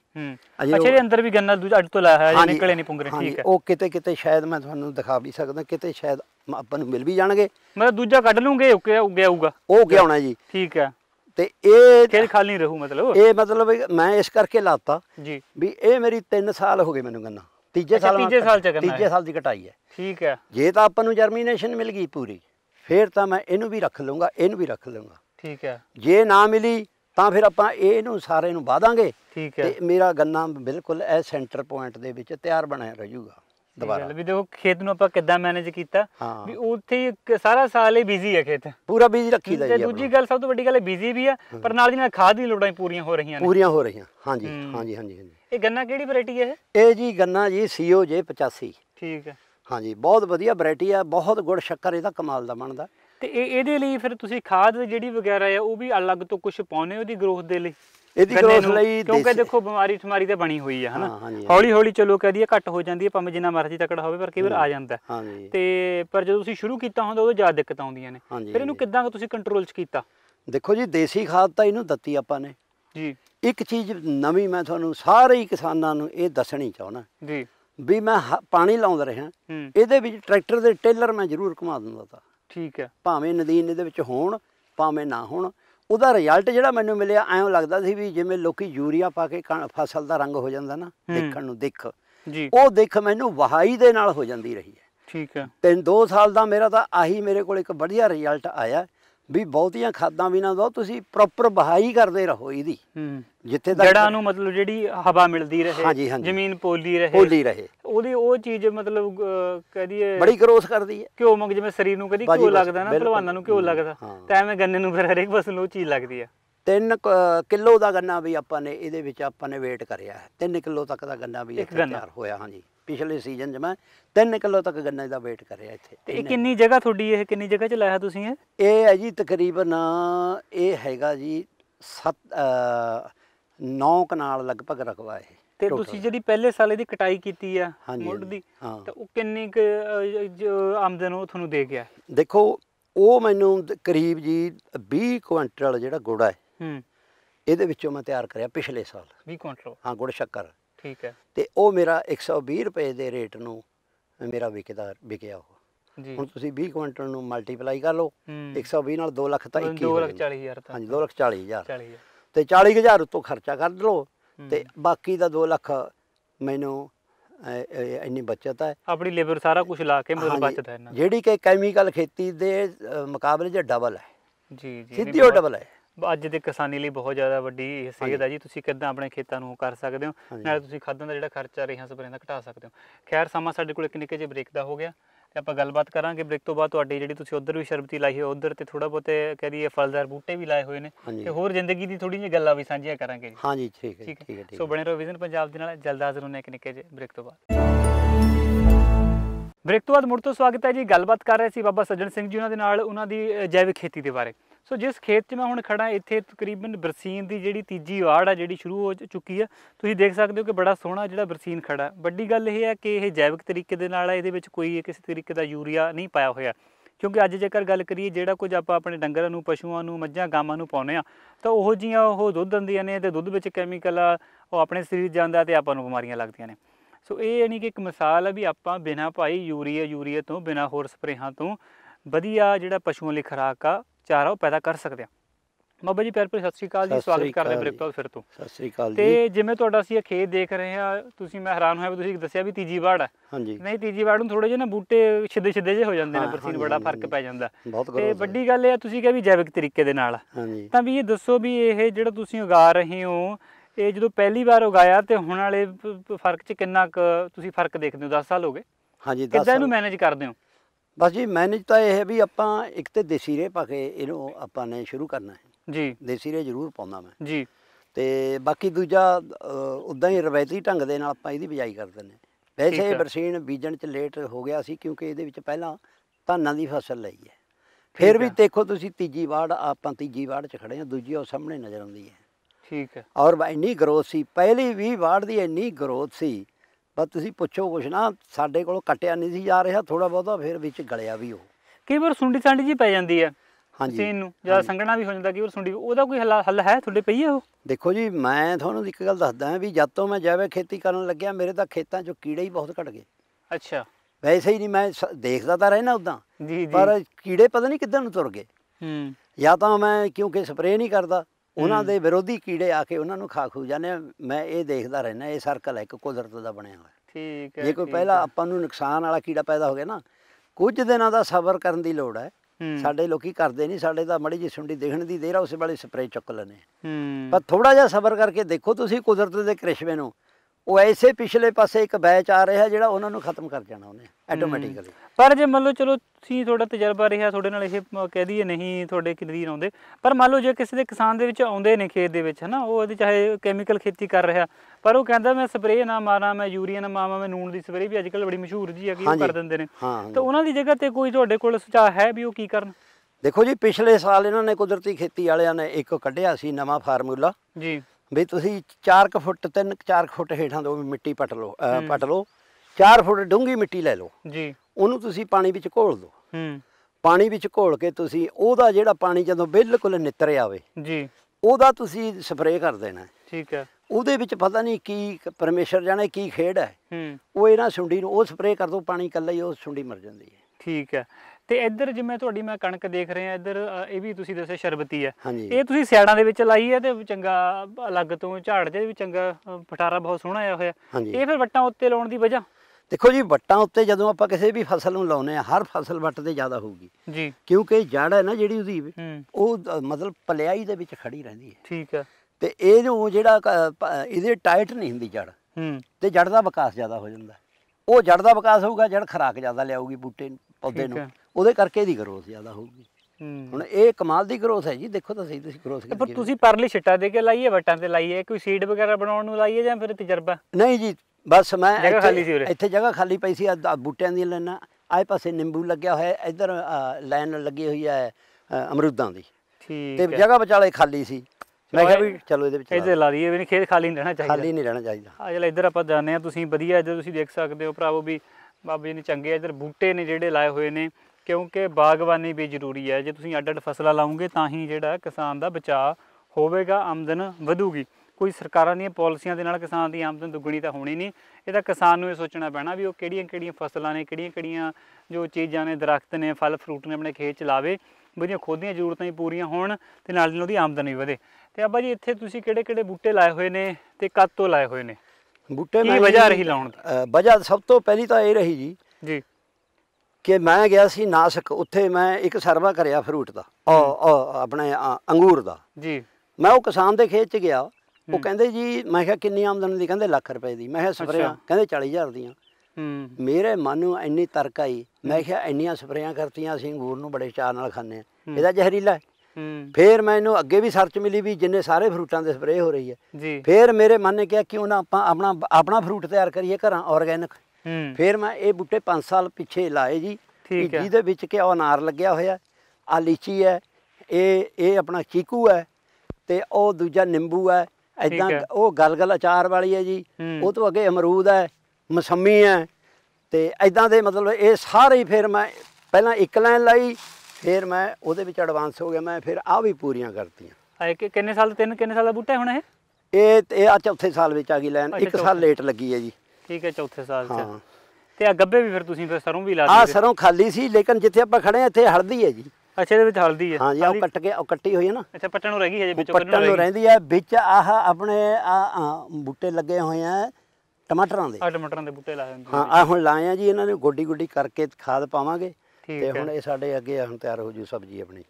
Speaker 2: ਅਜੇ ਅੱਛਾ ਇਹਦੇ ਅੰਦਰ ਵੀ ਗੰਨਾ ਦੂਜਾ ਅੱਡ ਤੋਂ ਲਾਇਆ ਹੋਇਆ ਨਿਕਲੇ ਨਹੀਂ ਪੁੰਗਰੇ ਠੀਕ ਹੈ ਉਹ
Speaker 1: ਕਿਤੇ ਕਿਤੇ ਸ਼ਾਇਦ ਮੈਂ ਤੁਹਾਨੂੰ ਦਿਖਾ ਵੀ ਸਕਦਾ ਕਿਤੇ ਸ਼ਾਇਦ ਆਪਾਂ ਨੂੰ ਮਿਲ ਵੀ ਜਾਣਗੇ
Speaker 2: ਮੈਂ ਦੂਜਾ ਕੱਢ ਲੂੰਗੇ ਉੱਗੇ ਉੱਗੇ ਹੋਊਗਾ ਉਹ ਗਿਆ ਹੋਣਾ ਜੀ ਠੀਕ ਹੈ ਤੇ ਇਹ ਫਿਰ ਖਾਲੀ ਰਹੂ ਮਤਲਬ ਇਹ
Speaker 1: ਮਤਲਬ ਮੈਂ ਇਸ ਕਰਕੇ ਲਾਤਾ ਜੀ ਵੀ ਇਹ ਮੇਰੀ 3 ਸਾਲ ਹੋ ਗਏ ਮੈਨੂੰ ਗੰਨਾ ਤੀਜੇ ਸਾਲ ਤੀਜੇ ਸਾਲ ਚ ਕਰਨਾ ਤੀਜੇ ਸਾਲ
Speaker 2: ਦੀ ਕਟਾਈ ਹੈ ਠੀਕ ਹੈ
Speaker 1: ਜੇ ਤਾਂ ਆਪਾਂ ਨੂੰ ਜਰਮੀਨੇਸ਼ਨ ਮਿਲ ਗਈ ਪੂਰੀ ਫੇਰ ਤਾਂ ਮੈਂ ਇਹਨੂੰ ਵੀ ਰੱਖ ਲਵਾਂਗਾ ਇਹਨੂੰ ਵੀ ਰੱਖ ਲਵਾਂਗਾ ਠੀਕ ਹੈ ਜੇ ਨਾ ਮਿਲੀ ਤਾਂ ਫਿਰ ਆਪਾਂ ਇਹਨੂੰ ਸਾਰੇ ਨੂੰ ਵਾਦਾਂਗੇ ਠੀਕ ਹੈ ਤੇ ਮੇਰਾ ਗੰਨਾ ਬਿਲਕੁਲ ਇਹ ਸੈਂਟਰ ਪੁਆਇੰਟ ਦੇ ਵਿੱਚ
Speaker 2: ਤਿਆਰ ਬਣਿਆ ਰਹੂਗਾ ਦੁਬਾਰਾ ਵੀ ਦੇਖੋ ਖੇਤ ਨੂੰ ਆਪਾਂ ਕਿੱਦਾਂ ਮੈਨੇਜ ਕੀਤਾ ਵੀ ਉੱਥੇ ਸਾਰਾ ਸਾਲ ਹੀ ਬਿਜ਼ੀ ਹੈ ਖੇਤ ਪੂਰਾ ਬਿਜ਼ੀ ਰੱਖੀ ਦਾ ਜੀ ਤੇ ਦੂਜੀ ਗੱਲ ਸਭ ਤੋਂ ਵੱਡੀ ਗੱਲ ਹੈ ਬਿਜ਼ੀ ਵੀ ਆ ਪਰ ਨਾਲ ਦੀ ਨਾਲ ਖਾਦ ਦੀ ਲੋੜਾਂ ਪੂਰੀਆਂ ਹੋ ਰਹੀਆਂ ਨੇ ਪੂਰੀਆਂ ਹੋ
Speaker 1: ਰਹੀਆਂ ਹਾਂਜੀ ਹਾਂਜੀ ਹਾਂਜੀ ਹਾਂਜੀ
Speaker 2: ਇਹ ਗੰਨਾ ਕਿਹੜੀ ਵੈਰਾਈਟੀ ਹੈ ਇਹ ਜੀ
Speaker 1: ਗੰਨਾ ਜੀ ਸੀਓ ਜੇ 85 ਠੀਕ ਹੈ ਹਾਂਜੀ ਬਹੁਤ ਵਧੀਆ ਵੈਰਾਈਟੀ ਆ ਬਹੁਤ ਗੁੜ ਸ਼ੱਕਰ ਇਹਦਾ ਕਮਾਲ
Speaker 2: ਦਾ ਬਣਦਾ ਤੇ ਇਹ ਇਹਦੇ ਲਈ ਫਿਰ ਤੁਸੀਂ ਖਾਦ ਜਿਹੜੀ ਵਗੈਰਾ ਆ ਉਹ ਵੀ ਅਲੱਗ ਤੋਂ ਕੁਝ ਪਾਉਨੇ ਉਹਦੀ ਗਰੋਥ ਦੇ ਲਈ
Speaker 1: ਇਹਦੀ ਗਰੋਥ ਲਈ ਕਿਉਂਕਿ
Speaker 2: ਦੇਖੋ ਬਿਮਾਰੀ ਠਮਾਰੀ ਤੇ ਬਣੀ ਹੋਈ ਆ ਹਨਾ ਹੌਲੀ ਹੌਲੀ ਚਲੋ ਆ ਘੱਟ ਹੋ ਜਾਂਦੀ ਆ ਭਾਵੇਂ ਜਿੰਨਾ ਮਰਜ਼ੀ ਤਕੜਾ ਹੋਵੇ ਪਰ ਕਈ ਵਾਰ ਆ ਜਾਂਦਾ ਤੇ ਪਰ ਜਦੋਂ ਤੁਸੀਂ ਸ਼ੁਰੂ ਕੀਤਾ ਹੁੰਦਾ ਉਦੋਂ ਜ਼ਿਆਦਾ ਦਿੱਕਤ ਆਉਂਦੀਆਂ ਨੇ ਫਿਰ ਇਹਨੂੰ ਕਿਦਾਂ ਤੁਸੀਂ ਕੰਟਰੋਲ 'ਚ ਕੀਤਾ
Speaker 1: ਦੇਖੋ ਜੀ ਦੇਸੀ ਖਾਦ ਤਾਂ ਇਹਨੂੰ ਦਿੱਤੀ ਆਪਾਂ ਨੇ ਜੀ ਇੱਕ ਚੀਜ਼ ਨਵੀਂ ਮੈਂ ਤੁਹਾਨੂੰ ਸਾਰੇ ਹੀ ਕਿਸਾਨਾਂ ਨੂੰ ਇਹ ਦੱਸਣੀ ਚਾਹਣਾ ਜੀ ਵੀ ਮੈਂ ਪਾਣੀ ਲਾਉਂਦਾ ਰਿਹਾ ਇਹਦੇ ਵਿੱਚ ਟਰੈਕਟਰ ਦੇ ਟੇਲਰ ਮੈਂ ਜ਼ਰੂਰ ਕਮਾ ਦਿੰਦਾ ਤਾਂ ਠੀਕ ਹੈ ਭਾਵੇਂ ਨਦੀਨ ਇਹਦੇ ਵਿੱਚ ਹੋਣ ਭਾਵੇਂ ਨਾ ਹੋਣ ਉਹਦਾ ਰਿਜ਼ਲਟ ਜਿਹੜਾ ਮੈਨੂੰ ਮਿਲਿਆ ਐਂ ਲੱਗਦਾ ਸੀ ਵੀ ਜਿਵੇਂ ਲੋਕੀ ਯੂਰੀਆ ਪਾ ਕੇ ਫਸਲ ਦਾ ਰੰਗ ਹੋ ਜਾਂਦਾ ਨਾ ਦੇਖਣ ਨੂੰ ਦੇਖ ਜੀ ਉਹ ਦੇਖ ਮੈਨੂੰ ਵਹਾਈ ਦੇ ਨਾਲ ਹੋ ਜਾਂਦੀ ਰਹੀ ਹੈ ਠੀਕ ਹੈ ਤਿੰਨ ਦੋ ਸਾਲ ਦਾ ਮੇਰਾ ਤਾਂ ਆਹੀ ਮੇਰੇ ਕੋਲ ਇੱਕ ਵਧੀਆ ਰਿਜ਼ਲਟ ਆਇਆ ਵੀ ਬਹੁਤੀਆਂ ਖਾਦਾਂ ਵੀ ਨਾ ਦੋ ਤੁਸੀਂ ਪ੍ਰੋਪਰ ਬਹਾਈ ਕਰਦੇ
Speaker 2: ਰਹੋ ਇਹਦੀ ਜਿੱਥੇ ਤੱਕ ਜੜਾਂ ਨੂੰ ਮਤਲਬ ਜਿਹੜੀ ਹਵਾ ਮਿਲਦੀ ਰਹੇ ਜ਼ਮੀਨ ਪੋਲੀ ਰਹੇ ਪੋਲੀ ਰਹੇ ਉਹਦੀ ਉਹ ਚੀਜ਼ ਮਤਲਬ ਕਹ ਦਈਏ ਬੜੀ ਗਰੋਸ ਕਰਦੀ ਹੈ ਕਿਉਂ ਮੰਗ ਜਿਵੇਂ ਸਰੀਰ ਨੂੰ ਕਦੀ ਕਿਉਂ ਲੱਗਦਾ ਨਾ ਪਹਿਲਵਾਨਾਂ ਨੂੰ ਕਿਉਂ ਲੱਗਦਾ ਤਾਂ ਐਵੇਂ ਗੰਨੇ ਨੂੰ ਫਿਰ ਹਰੇਕ ਫਸਲ ਨੂੰ ਚੀਜ਼ ਲੱਗਦੀ ਆ ਤਿੰਨ
Speaker 1: ਕਿਲੋ ਦਾ ਗੰਨਾ ਵੀ ਆਪਾਂ ਨੇ ਇਹਦੇ ਵਿੱਚ ਆਪਾਂ ਨੇ ਵੇਟ ਕਰਿਆ 3 ਕਿਲੋ ਤੱਕ ਦਾ ਗੰਨਾ ਵੀ ਤਿਆਰ ਹੋਇਆ ਹਾਂਜੀ ਪਿਛਲੇ ਸੀਜ਼ਨ 'ਚ ਮੈਂ 3 ਕਿਲੋ ਤੱਕ ਗੰਨੇ ਦਾ ਵੇਟ ਕਰਿਆ ਇੱਥੇ ਤੇ ਇਹ ਕਿੰਨੀ
Speaker 2: ਜਗ੍ਹਾ ਤੁਹਾਡੀ ਇਹ ਕਿੰਨੀ ਜਗ੍ਹਾ 'ਚ ਲਾਇਆ ਤੁਸੀਂ ਇਹ
Speaker 1: ਇਹ ਹੈ ਜੀ ਤਕਰੀਬਨ ਇਹ ਹੈਗਾ ਜੀ 7 9 ਕਨਾਲ ਲਗਭਗ ਰਕਵਾ ਇਹ ਤੇ ਤੁਸੀਂ
Speaker 2: ਜਿਹੜੀ ਪਹਿਲੇ ਸਾਲੇ ਦੀ ਕਟਾਈ ਕੀਤੀ ਆ ਮੁੱਢ ਦੀ ਤਾਂ ਉਹ ਕਿੰਨੀ ਕ ਆਮਦਨ ਉਹ ਤੁਹਾਨੂੰ ਦੇ ਗਿਆ
Speaker 1: ਦੇਖੋ ਉਹ ਮੈਨੂੰ ਕਰੀਬ ਜੀ 20 ਕੁਇੰਟਲ ਜਿਹੜਾ ਗੁੜਾ ਹੈ ਹੂੰ ਇਹਦੇ ਵਿੱਚੋਂ ਮੈਂ ਤਿਆਰ ਕਰਿਆ ਪਿਛਲੇ ਸਾਲ 20 ਕੁਇੰਟਲ ਹਾਂ ਗੁੜ ਸ਼ੱਕਰ ਠੀਕ ਹੈ ਤੇ ਉਹ ਮੇਰਾ 120 ਰੁਪਏ ਦੇ ਰੇਟ ਨੂੰ ਮੇਰਾ ਵਿਕਦਾ ਵਿਕਿਆ ਉਹ ਜੀ ਹੁਣ ਤੁਸੀਂ 20 ਕੁਇੰਟਲ ਨੂੰ ਮਲਟੀਪਲਾਈ ਕਰ ਲਓ 120 ਨਾਲ 2 ਲੱਖ ਤਾਂ 21 2 ਲੱਖ 40000 ਤਾਂ ਹਾਂਜੀ 2 ਲੱਖ 40000 ਤੇ 40000 ਉੱਤੋਂ ਖਰਚਾ ਕਰ ਲਓ ਤੇ ਬਾਕੀ ਦਾ 2 ਲੱਖ ਮੈਨੂੰ ਇੰਨੀ ਬਚਤ ਹੈ
Speaker 2: ਆਪਣੀ ਲੇਬਰ ਸਾਰਾ ਕੁਝ ਲਾ ਕੇ ਮੁੱਲ ਬਚਦਾ ਇਹਨਾਂ
Speaker 1: ਜਿਹੜੀ ਕਿ ਕੈਮੀਕਲ ਖੇਤੀ ਦੇ ਮੁਕਾਬਲੇ ਜੇ ਡਬਲ ਹੈ
Speaker 2: ਜੀ ਜੀ ਸਿੱਧੀ ਉਹ ਡਬਲ ਹੈ ਅੱਜ ਦੇ ਕਿਸਾਨੀ ਲਈ ਬਹੁਤ ਜ਼ਿਆਦਾ ਵੱਡੀ ਸੇਧ ਹੈ ਜੀ ਤੁਸੀਂ ਕਿਦਾਂ ਆਪਣੇ ਖੇਤਾਂ ਨੂੰ ਕਰ ਸਕਦੇ ਹੋ ਨਾਲ ਤੁਸੀਂ ਖਾਦਾਂ ਦਾ ਜਿਹੜਾ ਖਰਚਾ ਰਹੀਆਂ ਸਪਰੇਆਂ ਦਾ ਘਟਾ ਸਕਦੇ ਹੋ ਖੈਰ ਸਮਾਂ ਸਾਡੇ ਕੋਲ ਇੱਕ ਨਿੱਕੇ ਜਿਹੇ ਬ੍ਰੇਕ ਦਾ ਹੋ ਗਿਆ ਤੇ ਆਪਾਂ ਗੱਲਬਾਤ ਕਰਾਂਗੇ ਬ੍ਰੇਕ ਤੋਂ ਬਾਅਦ ਤੁਹਾਡੀ ਜਿਹੜੀ ਤੁਸੀਂ ਉਧਰ ਵੀ ਸ਼ਰਬਤੀ ਲਾਈ ਹੈ ਉਧਰ ਤੇ ਥੋੜਾ ਬਹੁਤੇ ਕਹ ਦਈਏ ਫਲਦਾਰ ਬੂਟੇ ਵੀ ਲਾਏ ਹੋਏ ਨੇ ਤੇ ਹੋਰ ਜ਼ਿੰਦਗੀ ਦੀ ਥੋੜੀ ਜਿਹੀ ਗੱਲਾਂ ਵੀ ਸਾਂਝੀਆਂ ਕਰਾਂਗੇ ਜੀ ਹਾਂਜੀ ਠੀਕ ਹੈ ਠੀਕ ਹੈ ਸੋ ਬਣੇ ਰਹੋ ਵਿਜ਼ਨ ਪੰਜਾਬ ਦੇ ਨਾਲ ਜਲਦ ਹਾਜ਼ਰ ਹੋਣੇ ਇੱਕ ਨਿੱਕੇ ਜਿਹੇ ਬ੍ਰੇਕ ਤੋਂ ਬਾਅਦ ਬ੍ਰੇਕ ਤੋਂ ਬਾਅਦ ਮੁੜ ਤੋਂ ਸਵਾਗਤ ਹੈ ਜੀ ਗੱਲਬਾਤ ਕਰ ਰਹੇ ਸੀ ਬਾਬਾ ਸੱਜਣ ਸਿੰਘ ਜੀ ਉਹਨਾਂ ਦੇ ਨਾਲ ਉਹਨਾਂ ਦੀ ਜੈਵਿਕ ਖੇਤੀ ਦੇ ਬਾਰੇ ਸੋ ਜਿਸ ਖੇਤ 'ਚ ਮੈਂ ਹੁਣ ਖੜਾ ਇੱਥੇ ਤਕਰੀਬਨ ਬਰਸੀਨ ਦੀ ਜਿਹੜੀ ਤੀਜੀ ਵਾੜ ਆ ਜਿਹੜੀ ਸ਼ੁਰੂ ਹੋ ਚੁੱਕੀ ਆ ਤੁਸੀਂ ਦੇਖ ਸਕਦੇ ਹੋ ਕਿ ਬੜਾ ਸੋਹਣਾ ਜਿਹੜਾ ਬਰਸੀਨ ਖੜਾ ਵੱਡੀ ਗੱਲ ਇਹ ਹੈ ਕਿ ਇਹ ਜੈਵਿਕ ਤਰੀਕੇ ਦੇ ਨਾਲ ਆ ਇਹਦੇ ਵਿੱਚ ਕੋਈ ਕਿਸੇ ਤਰੀਕੇ ਦਾ ਯੂਰੀਆ ਨਹੀਂ ਪਾਇਆ ਹੋਇਆ ਕਿਉਂਕਿ ਅੱਜ ਜੇਕਰ ਗੱਲ ਕਰੀਏ ਜਿਹੜਾ ਕੁਝ ਆਪਾਂ ਆਪਣੇ ਡੰਗਰਾਂ ਨੂੰ ਪਸ਼ੂਆਂ ਨੂੰ ਮੱਝਾਂ ਗਾਵਾਂ ਨੂੰ ਪਾਉਨੇ ਆ ਤਾਂ ਉਹ ਜੀਆਂ ਉਹ ਦੁੱਧ ਦਿੰਦੀਆਂ ਨੇ ਤੇ ਦੁੱਧ ਵਿੱਚ ਕੈਮੀਕਲ ਆ ਉਹ ਆਪਣੇ ਸਰੀਰ ਜਾਂਦਾ ਤੇ ਆਪਾਂ ਨੂੰ ਬਿਮਾਰੀਆਂ ਲੱਗਦੀਆਂ ਨੇ ਸੋ ਇਹ ਯਾਨੀ ਕਿ ਇੱਕ ਮਿਸਾਲ ਆ ਵੀ ਆਪਾਂ ਬਿਨਾ ਪਾਈ ਯੂਰੀਆ ਯੂਰੀਆ ਤੋਂ ਬਿਨਾ ਹੋਰ ਸਪਰੇਹਾਂ ਤੋਂ ਵਧੀਆ ਜਿਹੜਾ ਪਸ਼ੂਆਂ ਲਈ ਖੁਰਾਕ ਆ ਆ ਉਹ ਪੈਦਾ ਕਰ ਸਕਦੇ ਆ ਬਾਬਾ ਜੀ ਪਿਆਰ ਭਰੀ ਸਤਿ ਸ਼੍ਰੀ ਅਕਾਲ ਜੀ ਸਵਾਗਤ ਕਰਦੇ ਬ੍ਰੇਕ ਤੋਂ ਫਿਰ ਤੋਂ ਸਤਿ ਸ਼੍ਰੀ ਅਕਾਲ ਜੀ ਤੇ ਜਿਵੇਂ ਤੁਹਾਡਾ ਸੀ ਇਹ ਖੇਤ ਦੇਖ ਰਹੇ ਆ ਤੁਸੀਂ ਮੈਂ ਹੈਰਾਨ ਹੋਇਆ ਵੀ ਤੁਸੀਂ ਦੱਸਿਆ ਵੀ ਤੀਜੀ ਵਾੜ ਆ ਹਾਂਜੀ ਨਹੀਂ ਤੀਜੀ ਵਾੜ ਨੂੰ ਥੋੜੇ ਜਿਹਾ ਨਾ ਬੂਟੇ ਛਿੱਦੇ ਛਿੱਦੇ ਜੇ ਹੋ ਜਾਂਦੇ ਨੇ ਪਰਸੀਨ ਬੜਾ ਫਰਕ ਪੈ ਜਾਂਦਾ ਤੇ ਵੱਡੀ ਗੱਲ ਇਹ ਆ ਤੁਸੀਂ ਕਿਹਾ ਵੀ ਜੈਵਿਕ ਤਰੀਕੇ ਦੇ ਨਾਲ ਤਾਂ ਵੀ ਇਹ ਦੱਸੋ ਵੀ ਇਹ ਜਿਹੜਾ ਤੁਸੀਂ ਉਗਾ ਰਹੇ ਹੋ ਇਹ ਜਦੋਂ ਪਹਿਲੀ ਵਾਰ ਉਗਾਇਆ ਤੇ ਹੁਣ ਵਾਲੇ ਫਰਕ 'ਚ ਕਿੰਨਾ ਕੁ ਤੁਸੀਂ ਫਰਕ ਦੇਖਦੇ ਹੋ 10 ਸਾਲ ਹੋ ਗਏ ਹਾਂਜੀ 10 ਸਾਲ ਕਿੱਦਾਂ ਇਹਨੂੰ ਮੈਨੇਜ ਕਰਦੇ ਹੋ
Speaker 1: ਬਸ ਜੀ ਮੈਨੇਜ ਤਾਂ ਇਹ ਹੈ ਵੀ ਆਪਾਂ ਇੱਕ ਤੇ ਦੇਸੀ ਰੇ ਪਾ ਕੇ ਇਹਨੂੰ ਆਪਾਂ ਨੇ ਸ਼ੁਰੂ ਕਰਨਾ ਹੈ ਜੀ ਦੇਸੀ ਰੇ ਜ਼ਰੂਰ ਪਾਉਂਦਾ ਮੈਂ ਜੀ ਤੇ ਬਾਕੀ ਦੂਜਾ ਉਦਾਂ ਹੀ ਰਵਾਇਤੀ ਢੰਗ ਦੇ ਨਾਲ ਆਪਾਂ ਇਹਦੀ ਬਿਜਾਈ ਕਰ ਦਿੰਦੇ ਵੈਸੇ ਇਹ ਬਰਸੀਨ ਬੀਜਣ ਚ ਲੇਟ ਹੋ ਗਿਆ ਸੀ ਕਿਉਂਕਿ ਇਹਦੇ ਵਿੱਚ ਪਹਿਲਾਂ ਧਾਨਾਂ ਦੀ ਫਸਲ ਲਈ ਹੈ ਫਿਰ ਵੀ ਦੇਖੋ ਤੁਸੀਂ ਤੀਜੀ ਵਾੜ ਆਪਾਂ ਤੀਜੀ ਵਾੜ ਚ ਖੜੇ ਆ ਦੂਜੀ ਉਹ ਸਾਹਮਣੇ ਨਜ਼ਰ ਆਉਂਦੀ ਹੈ ਠੀਕ ਹੈ ਔਰ ਇੰਨੀ ਗਰੋਥ ਸੀ ਪਹਿਲੀ 20 ਵਾੜ ਦੀ ਇੰਨੀ ਗਰੋਥ ਸੀ ਬਸ ਤੁਸੀਂ ਪੁੱਛੋ ਕੁਛ ਨਾ ਸਾਡੇ ਕੋਲ ਕਟਿਆ ਨਹੀਂ ਸੀ ਜਾ ਰਿਹਾ ਥੋੜਾ ਬਹੁਤਾ ਫਿਰ ਵਿੱਚ ਗਲਿਆ ਵੀ ਉਹ
Speaker 2: ਕਈ ਵਾਰ ਸੁੰਡੀ ਸੰਡੀ ਜੀ ਪੈ ਜਾਂਦੀ ਆ ਹਾਂਜੀ ਸੀਨ ਨੂੰ ਜਿਆਦਾ ਸੰਗਣਾ ਵੀ ਹੋ ਜਾਂਦਾ ਕਈ ਵਾਰ ਸੁੰਡੀ ਉਹਦਾ ਕੋਈ ਹੱਲ ਹੈ ਤੁਹਾਡੇ ਪਈ
Speaker 1: ਉਹ ਦੇਖੋ ਜੀ ਮੈਂ ਤੁਹਾਨੂੰ ਇੱਕ ਗੱਲ ਦੱਸਦਾ ਵੀ ਜਦ ਤੋਂ ਮੈਂ ਜੈਵਿਕ ਖੇਤੀ ਕਰਨ ਲੱਗਿਆ ਮੇਰੇ ਤਾਂ ਖੇਤਾਂ 'ਚੋਂ ਕੀੜੇ ਹੀ ਬਹੁਤ ਘਟ ਗਏ ਅੱਛਾ ਵੈਸੇ ਹੀ ਨਹੀਂ ਮੈਂ ਦੇਖਦਾ ਤਾਂ ਰਹਿਣਾ ਉਦਾਂ ਜੀ ਜੀ ਪਰ ਕੀੜੇ ਪਤਾ ਨਹੀਂ ਕਿੱਦਾਂ ਨੂੰ ਤੁਰ ਗਏ ਹੂੰ ਜਾਂ ਤਾਂ ਮੈਂ ਕਿਉਂਕਿ ਸਪਰੇਅ ਨਹੀਂ ਕਰਦਾ ਉਹਨਾਂ ਦੇ ਵਿਰੋਧੀ ਕੀੜੇ ਆ ਕੇ ਉਹਨਾਂ ਨੂੰ ਖਾ ਖੂ ਜਾਂਦੇ ਮੈਂ ਇਹ ਦੇਖਦਾ ਰਹਿਣਾ ਇਹ ਸਰਕਲ ਹੈ ਇੱਕ ਕੁਦਰਤ ਦਾ ਬਣਿਆ ਹੋਇਆ
Speaker 2: ਠੀਕ ਹੈ ਜੇ ਕੋਈ ਪਹਿਲਾਂ ਆਪਾਂ
Speaker 1: ਨੂੰ ਨੁਕਸਾਨ ਵਾਲਾ ਕੀੜਾ ਪੈਦਾ ਹੋ ਗਿਆ ਨਾ ਕੁਝ ਦਿਨਾਂ ਦਾ ਸਬਰ ਕਰਨ ਦੀ ਲੋੜ ਹੈ ਸਾਡੇ ਲੋਕੀ ਕਰਦੇ ਨਹੀਂ ਸਾਡੇ ਤਾਂ ਮੜੀ ਜੀ ਸੁੰਡੀ ਦੇਖਣ ਦੀ ਦੇਰ ਆ ਉਸੇ ਵਾਲੇ ਸਪਰੇਅ ਚੁੱਕ ਲੈਨੇ ਪਰ ਥੋੜਾ ਜਿਹਾ ਸਬਰ ਕਰਕੇ ਦੇਖੋ ਤੁਸੀਂ ਕੁਦਰਤ ਦੇ ਕ੍ਰਿਸ਼ਮੇ ਨੂੰ ਉਹ ਐਸੇ ਪਿਛਲੇ ਪਾਸੇ ਇੱਕ ਬੈਚ ਆ ਰਿਹਾ ਜਿਹੜਾ ਉਹਨਾਂ ਨੂੰ ਖਤਮ ਕਰ ਜਾਣਾ ਉਹਨੇ
Speaker 2: ਆਟੋਮੈਟਿਕਲੀ ਪਰ ਜੇ ਮੰਨ ਲਓ ਚਲੋ ਤੁਸੀਂ ਤੁਹਾਡਾ ਤਜਰਬਾ ਰਿਹਾ ਤੁਹਾਡੇ ਨਾਲ ਇਹ ਕਹਿ ਦਈਏ ਨਹੀਂ ਤੁਹਾਡੇ ਕਿੰਨੀ ਆਉਂਦੇ ਪਰ ਮੰਨ ਲਓ ਜੇ ਕਿਸੇ ਦੇ ਕਿਸਾਨ ਦੇ ਵਿੱਚ ਆਉਂਦੇ ਨੇ ਖੇਤ ਦੇ ਵਿੱਚ ਹਨਾ ਉਹ ਇਹਦੇ ਚਾਹੇ ਕੈਮੀਕਲ ਖੇਤੀ ਕਰ ਰਿਹਾ ਪਰ ਉਹ ਕਹਿੰਦਾ ਮੈਂ ਸਪਰੇਅ ਨਾ ਮਾਰਾਂ ਮੈਂ ਯੂਰੀਆ ਨਾ ਮਾਵਾਂ ਮੈਂ ਨੂਨ ਦੀ ਸਪਰੇਅ ਵੀ ਅੱਜਕੱਲ ਬੜੀ ਮਸ਼ਹੂਰ ਜੀ ਆ ਕੀ ਕਰ ਦਿੰਦੇ ਨੇ ਤਾਂ ਉਹਨਾਂ ਦੀ ਜਗ੍ਹਾ ਤੇ ਕੋਈ ਤੁਹਾਡੇ ਕੋਲ ਸੁਝਾਅ ਹੈ ਵੀ ਉਹ ਕੀ ਕਰਨ
Speaker 1: ਦੇਖੋ ਜੀ ਪਿਛਲੇ ਸਾਲ ਇਹਨਾਂ ਨੇ ਕੁਦਰਤੀ ਖੇਤੀ ਵਾਲਿਆਂ ਨੇ ਇੱਕ ਕੱਢਿਆ ਸੀ ਨਵਾਂ ਫਾਰਮੂਲਾ ਜੀ ਵੀ ਤੁਸੀਂ 4 ਫੁੱਟ 3 4 ਫੁੱਟ ਹੇਠਾਂ ਦੋ ਮਿੱਟੀ ਪਟ ਲਓ ਪਟ ਲਓ 4 ਫੁੱਟ ਡੂੰਗੀ ਮਿੱਟੀ ਲੈ ਲਓ ਜੀ ਉਹਨੂੰ ਤੁਸੀਂ ਪਾਣੀ ਵਿੱਚ ਘੋਲ ਦਿਓ ਹੂੰ ਪਾਣੀ ਵਿੱਚ ਘੋਲ ਕੇ ਤੁਸੀਂ ਉਹਦਾ ਜਿਹੜਾ ਪਾਣੀ ਜਦੋਂ ਬਿਲਕੁਲ ਨਿੱਤਰ ਆਵੇ ਜੀ ਉਹਦਾ ਤੁਸੀਂ ਸਪਰੇਅ ਕਰ ਦੇਣਾ ਠੀਕ ਹੈ ਉਹਦੇ ਵਿੱਚ ਪਤਾ ਨਹੀਂ ਕੀ ਪਰਮੇਸ਼ਰ ਜਾਣੇ ਕੀ ਖੇਡ ਹੈ ਉਹ ਇਹਨਾਂ ਸੁੰਡੀ ਨੂੰ ਉਹ ਸਪਰੇਅ ਕਰ ਦੋ ਪਾਣੀ ਕੱਲਾ ਹੀ ਉਹ ਸੁੰਡੀ ਮਰ ਜਾਂਦੀ ਹੈ ਠੀਕ
Speaker 2: ਹੈ ਤੇ ਇੱਧਰ ਜਿਵੇਂ ਤੁਹਾਡੀ ਮੈਂ ਕਣਕ ਦੇਖ ਰਿਹਾ ਇੱਧਰ ਇਹ ਵੀ ਤੁਸੀਂ ਦੱਸਿਆ ਸ਼ਰਬਤੀ ਹੈ ਇਹ ਤੁਸੀਂ ਸਿਆੜਾਂ ਦੇ ਵਿੱਚ ਲਾਈ ਹੈ ਤੇ ਚੰਗਾ ਅਲੱਗ ਤੋਂ ਝਾੜ ਦੇ ਵੀ ਚੰਗਾ ਫਟਾਰਾ ਬਹੁਤ ਸੋਹਣਾ ਆਇਆ ਹੋਇਆ ਇਹ ਫਿਰ ਵੱਟਾਂ ਉੱਤੇ ਲਾਉਣ ਦੀ ਵਜ੍ਹਾ
Speaker 1: ਦੇਖੋ ਜੀ ਵੱਟਾਂ ਉੱਤੇ ਜਦੋਂ ਆਪਾਂ ਕਿਸੇ ਵੀ ਫਸਲ ਨੂੰ ਲਾਉਨੇ ਆ ਹਰ ਫਸਲ ਵੱਟ ਤੇ ਜ਼ਿਆਦਾ ਹੋਊਗੀ ਜੀ ਕਿਉਂਕਿ ਜੜ ਹੈ ਨਾ ਜਿਹੜੀ ਉਹਦੀ ਉਹ ਮਤਲਬ ਪਲਿਆਈ ਦੇ ਵਿੱਚ ਖੜੀ ਰਹਿੰਦੀ ਹੈ ਠੀਕ ਹੈ ਤੇ ਇਹ ਜੋ ਜਿਹੜਾ ਇਹਦੇ ਟਾਈਟ ਨਹੀਂ ਹੁੰਦੀ ਜੜ ਤੇ ਜੜ ਦਾ ਵਿਕਾਸ ਜ਼ਿਆਦਾ ਹੋ ਜਾਂਦਾ ਉਹ ਜੜ ਦਾ ਵਿਕਾਸ ਹੋਊਗਾ ਜੜ ਖਰਾਕ ਜ਼ਿਆਦਾ ਲਿਆਊਗੀ ਬੂਟੇ ਪੌਦੇ ਨੂੰ ਉਹਦੇ ਕਰਕੇ ਦੀ ਗਰੋਥ ਜ਼ਿਆਦਾ ਹੋਊਗੀ ਹੁਣ ਇਹ ਕਮਾਲ ਦੀ ਗਰੋਥ ਹੈ ਜੀ ਦੇਖੋ ਤਾਂ ਸਹੀ ਤੁਸੀਂ ਗਰੋਥ ਪਰ
Speaker 2: ਤੁਸੀਂ ਪਰਲੀ ਛਿੱਟਾ ਦੇ ਕੇ ਲਾਈਏ ਵਟਾਂ ਤੇ ਲਾਈਏ ਕੋਈ ਸੀਡ ਵਗੈਰਾ ਬਣਾਉਣ ਨੂੰ ਲਾਈਏ ਜਾਂ ਫਿਰ ਤਜਰਬਾ
Speaker 1: ਨਹੀਂ ਜੀ ਬਸ ਮੈਂ ਇੱਥੇ ਜਗ੍ਹਾ ਖਾਲੀ ਪਈ ਸੀ ਆ ਬੂਟਿਆਂ ਦੀ ਲੈਣਾ ਆਏ ਪਾਸੇ ਨਿੰਬੂ ਲੱਗਿਆ ਹੋਇਆ ਇਧਰ ਲਾਈਨ ਲੱਗੀ ਹੋਈ ਹੈ ਅਮਰੂਦਾਂ ਦੀ
Speaker 2: ਠੀਕ ਤੇ ਜਗ੍ਹਾ ਵਿਚਾਲੇ ਖਾਲੀ ਸੀ ਮੈਂ ਕਿਹਾ ਵੀ ਚਲੋ ਇਹਦੇ ਵਿੱਚ ਇਹਦੇ ਲਾ ਦਈਏ ਵੀ ਖੇਤ ਖਾਲੀ ਨਹੀਂ ਰਹਿਣਾ ਚਾਹੀਦਾ ਖਾਲੀ ਨਹੀਂ ਰਹਿਣਾ ਚਾਹੀਦਾ ਆ ਜਿਹੜਾ ਇੱਧਰ ਆਪਾਂ ਜਾਣੇ ਆ ਤੁਸੀਂ ਵਧੀਆ ਇੱਧਰ ਤੁਸੀਂ ਦੇਖ ਸਕਦੇ ਹੋ ਭਰਾਵੋ ਵੀ ਬਾਬੇ ਨੇ ਚੰਗੇ ਇੱਧਰ ਬੂਟੇ ਨੇ ਜਿਹੜੇ ਲਾਏ ਹੋਏ ਨੇ ਕਿਉਂਕਿ ਬਾਗਬਾਨੀ ਵੀ ਜ਼ਰੂਰੀ ਹੈ ਜੇ ਤੁਸੀਂ ਅੱਡ-ਅੱਡ ਫਸਲਾਂ ਲਾਉਂਗੇ ਤਾਂ ਹੀ ਜਿਹੜਾ ਕਿਸਾਨ ਦਾ ਬਚਾਅ ਹੋਵੇਗਾ ਆਮਦਨ ਵਧੂਗੀ ਕੋਈ ਸਰਕਾਰਾਂ ਦੀਆਂ ਪਾਲਿਸੀਆਂ ਦੇ ਨਾਲ ਕਿਸਾਨ ਦੀ ਆਮਦਨ ਦੁੱਗਣੀ ਤਾਂ ਹੋਣੀ ਨਹੀਂ ਇਹ ਤਾਂ ਕਿਸਾਨ ਨੂੰ ਇਹ ਸੋਚਣਾ ਪੈਣਾ ਵੀ ਉਹ ਕਿਹੜੀਆਂ-ਕਿਹੜੀਆਂ ਫਸਲਾਂ ਨੇ ਕਿਹੜੀਆਂ-ਕਿਹੜੀਆਂ ਜੋ ਚੀਜ਼ਾਂ ਨੇ ਦਰਖਤ ਨੇ ਫਲ ਫਰੂਟ ਨੇ ਆਪਣੇ ਖੇਤ ਚ ਲਾਵੇ ਬੜੀਆਂ ਖੋਦੀਆਂ ਜ਼ਰੂਰਤਾਂ ਹੀ ਪੂਰੀਆਂ ਹੋਣ ਤੇ ਨਾਲ ਨਾਲ ਉਹਦੀ ਆਮਦਨ ਵੀ ਵਧੇ ਤੇ ਅੱਬਾ ਜੀ ਇੱਥੇ ਤੁਸੀਂ ਕਿਹੜੇ-ਕਿਹੜੇ ਬੂਟੇ ਲਾਏ ਹੋਏ ਨੇ ਤੇ ਕਦ ਤੋਂ ਲਾਏ ਹੋਏ ਨੇ ਬੂਟੇ ਮੈਂ ਵਜ੍ਹਾ ਰਹੀ ਲਾਉਣ
Speaker 1: ਦੀ ਵਜ੍ਹਾ ਸਭ ਤੋਂ ਪਹਿਲੀ ਤਾਂ ਇਹ ਰਹੀ ਜੀ ਜੀ ਕਿ ਮੈਂ ਗਿਆ ਸੀ ਨਾਸਕ ਉੱਥੇ ਮੈਂ ਇੱਕ ਸਰਵਾ ਕਰਿਆ ਫਰੂਟ ਦਾ ਆ ਆਪਣੇ ਅੰਗੂਰ ਦਾ ਜੀ ਮੈਂ ਉਹ ਕਿਸਾਨ ਦੇ ਖੇਤ 'ਚ ਗਿਆ ਉਹ ਕਹਿੰਦੇ ਜੀ ਮੈਂ ਕਿਹਾ ਕਿੰਨੀ ਆਮਦਨ ਦੀ ਕਹਿੰਦੇ ਲੱਖ ਰੁਪਏ ਦੀ ਮੈਂ ਕਿਹਾ ਸਪਰੇਆ ਕਹਿੰਦੇ 40000 ਦੀਆਂ ਮੇਰੇ ਮਨ ਨੂੰ ਇੰਨੀ ਤਰਕ ਆਈ ਮੈਂ ਕਿਹਾ ਇੰਨੀਆਂ ਸਪਰੇਆਂ ਕਰਤੀਆਂ ਅਸੀਂ ਅੰਗੂਰ ਨੂੰ ਬੜੇ ਚਾਅ ਨਾਲ ਖਾਂਦੇ ਆ ਇਹਦਾ ਜ਼ਹਿਰੀਲਾ ਹੂੰ ਫੇਰ ਮੈਨੂੰ ਅੱਗੇ ਵੀ ਸਰਚ ਮਿਲੀ ਵੀ ਜਿੰਨੇ ਸਾਰੇ ਫਰੂਟਾਂ ਦੇ ਸਪਰੇਅ ਹੋ ਰਹੀ ਹੈ ਫੇਰ ਮੇਰੇ ਮਨ ਨੇ ਕਿਹਾ ਕਿਉਂ ਨਾ ਆਪਾਂ ਆਪਣਾ ਆਪਣਾ ਫਰੂਟ ਤਿਆਰ ਕਰੀਏ ਘਰਾਂ ਆਰਗੈਨਿਕ ਫਿਰ ਮੈਂ ਇਹ ਬੂਟੇ 5 ਸਾਲ ਪਿੱਛੇ ਲਾਏ ਜੀ ਜਿਹਦੇ ਵਿੱਚ ਕਿ ਉਹ ਅਨਾਰ ਲੱਗਿਆ ਹੋਇਆ ਆ ਲੀਚੀ ਹੈ ਇਹ ਇਹ ਆਪਣਾ ਚੀਕੂ ਹੈ ਤੇ ਉਹ ਦੂਜਾ ਨਿੰਬੂ ਹੈ ਐਦਾਂ ਉਹ ਗਲਗਲ ਅਚਾਰ ਵਾਲੀ ਹੈ ਜੀ ਉਹ ਤੋਂ ਅੱਗੇ ਅਮਰੂਦ ਹੈ ਮਸੰਮੀ ਹੈ ਤੇ ਐਦਾਂ ਦੇ ਮਤਲਬ ਇਹ ਸਾਰੇ ਹੀ ਫਿਰ ਮੈਂ ਪਹਿਲਾਂ ਇੱਕ ਲਾਈਨ ਲਾਈ ਫਿਰ ਮੈਂ ਉਹਦੇ ਵਿੱਚ ਐਡਵਾਂਸ ਹੋ ਗਿਆ ਮੈਂ ਫਿਰ ਆ ਵੀ ਪੂਰੀਆਂ ਕਰਤੀਆਂ
Speaker 2: ਆਏ ਕਿ ਕਿੰਨੇ ਸਾਲ ਤਿੰਨ ਕਿੰਨੇ ਸਾਲ ਦਾ ਬੂਟਾ ਹੁਣ
Speaker 1: ਇਹ ਇਹ ਆ ਚੌਥੇ ਸਾਲ ਵਿੱਚ ਆ ਗਈ ਲਾਈਨ ਇੱਕ ਸਾਲ ਲੇਟ ਲੱਗੀ ਹੈ ਜੀ
Speaker 2: ਠੀਕ ਹੈ ਚੌਥੇ ਸਾਲ ਚ ਹਾਂ ਤੇ ਆ ਗੱਬੇ ਵੀ ਫਿਰ ਤੁਸੀਂ ਫਿਰ ਸਰੋਂ ਵੀ ਲਾ ਦਿੱਤੇ ਆ ਸਰੋਂ
Speaker 1: ਖਾਲੀ ਸੀ ਲੇਕਿਨ ਜਿੱਥੇ ਆਪਾਂ ਖੜੇ ਆ ਇੱਥੇ ਹਲਦੀ ਹੈ ਜੀ ਅੱਛਾ ਇਹਦੇ ਵਿੱਚ ਹਲਦੀ ਹੈ ਹਾਂ ਜੀ ਉਹ ਕੱਟ ਕੇ ਉਹ ਕੱਟੀ ਹੋਈ ਹੈ ਨਾ
Speaker 2: ਅੱਛਾ ਪੱਟਣ ਨੂੰ ਰਹਿ ਗਈ ਜੀ ਵਿੱਚੋਂ ਪੱਟਣ ਨੂੰ ਰਹਿੰਦੀ
Speaker 1: ਹੈ ਵਿੱਚ ਆਹ ਆਪਣੇ ਆ ਬੂਟੇ ਲੱਗੇ ਹੋਏ ਆ ਟਮਾਟਰਾਂ ਦੇ
Speaker 2: ਆ ਟਮਾਟਰਾਂ ਦੇ ਬੂਟੇ ਲਾਏ ਹੁੰਦੇ ਹਾਂ ਆ ਹੁਣ
Speaker 1: ਲਾਏ ਆ ਜੀ ਇਹਨਾਂ ਨੂੰ ਗੋਡੀ ਗੋਡੀ ਕਰਕੇ ਖਾਦ ਪਾਵਾਂਗੇ ਤੇ ਹੁਣ ਇਹ ਸਾਡੇ ਅੱਗੇ ਹੁਣ ਤਿਆਰ ਹੋ ਜੂ ਸਬਜ਼ੀ ਆਪਣੀ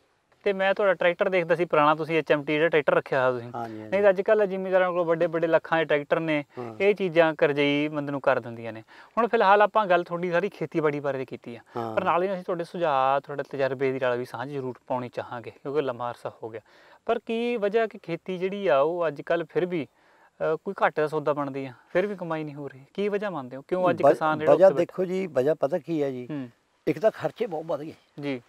Speaker 2: ਤੇ ਮੈਂ ਤੁਹਾਡਾ ਟਰੈਕਟਰ ਦੇਖਦਾ ਸੀ ਪੁਰਾਣਾ ਤੁਸੀਂ ਐਚ ਟੀ ਜਿਹੜਾ ਟਰੈਕਟਰ ਰੱਖਿਆ ਹੋਇਆ ਤੁਸੀਂ ਨਹੀਂ ਤਾਂ ਅੱਜ ਕੱਲ੍ਹ ਜ਼ਿਮੀਂਦਾਰਾਂ ਕੋਲ ਵੱਡੇ ਵੱਡੇ ਲੱਖਾਂ ਦੇ ਟਰੈਕਟਰ ਨੇ ਇਹ ਚੀਜ਼ਾਂ ਕਰਜਈ ਬੰਦ ਨੂੰ ਕਰ ਦਿੰਦੀਆਂ ਨੇ ਹੁਣ ਫਿਲਹਾਲ ਆਪਾਂ ਗੱਲ ਥੋੜੀ ਸਾਰੀ ਖੇਤੀਬਾੜੀ ਬਾਰੇ ਕੀਤੀ ਆ ਪਰ ਨਾਲ ਹੀ ਅਸੀਂ ਤੁਹਾਡੇ ਸੁਝਾਅ ਤੁਹਾਡੇ ਤਜਰਬੇ ਦੀ ਨਾਲ ਵੀ ਸਾਂਝ ਜ਼ਰੂਰ ਪਾਉਣੀ ਚਾਹਾਂਗੇ ਕਿਉਂਕਿ ਲੰਮਾ ਅਰਸਾ ਹੋ ਗਿਆ ਪਰ ਕੀ ਵਜ੍ਹਾ ਕਿ ਖੇਤੀ ਜਿਹੜੀ ਆ ਉਹ ਅੱਜ ਕੱਲ੍ਹ ਫਿਰ ਵੀ ਕੋਈ ਘੱਟ ਦਾ ਸੌਦਾ ਬਣਦੀ ਆ ਫਿਰ ਵੀ ਕਮਾਈ ਨਹੀਂ ਹੋ ਰਹੀ ਕੀ ਵਜ੍ਹਾ ਮੰਨਦੇ ਹੋ ਕਿਉਂ ਅੱਜ ਕਿਸਾਨ ਜਿਹੜਾ ਵਜ੍ਹਾ ਦੇਖੋ
Speaker 1: ਜੀ ਵਜ੍ਹਾ ਪਤਾ ਕੀ ਹੈ ਜੀ ਇੱਕ ਤਾਂ ਖਰਚੇ ਬਹੁਤ ਵਧ ਗਏ ਜੀ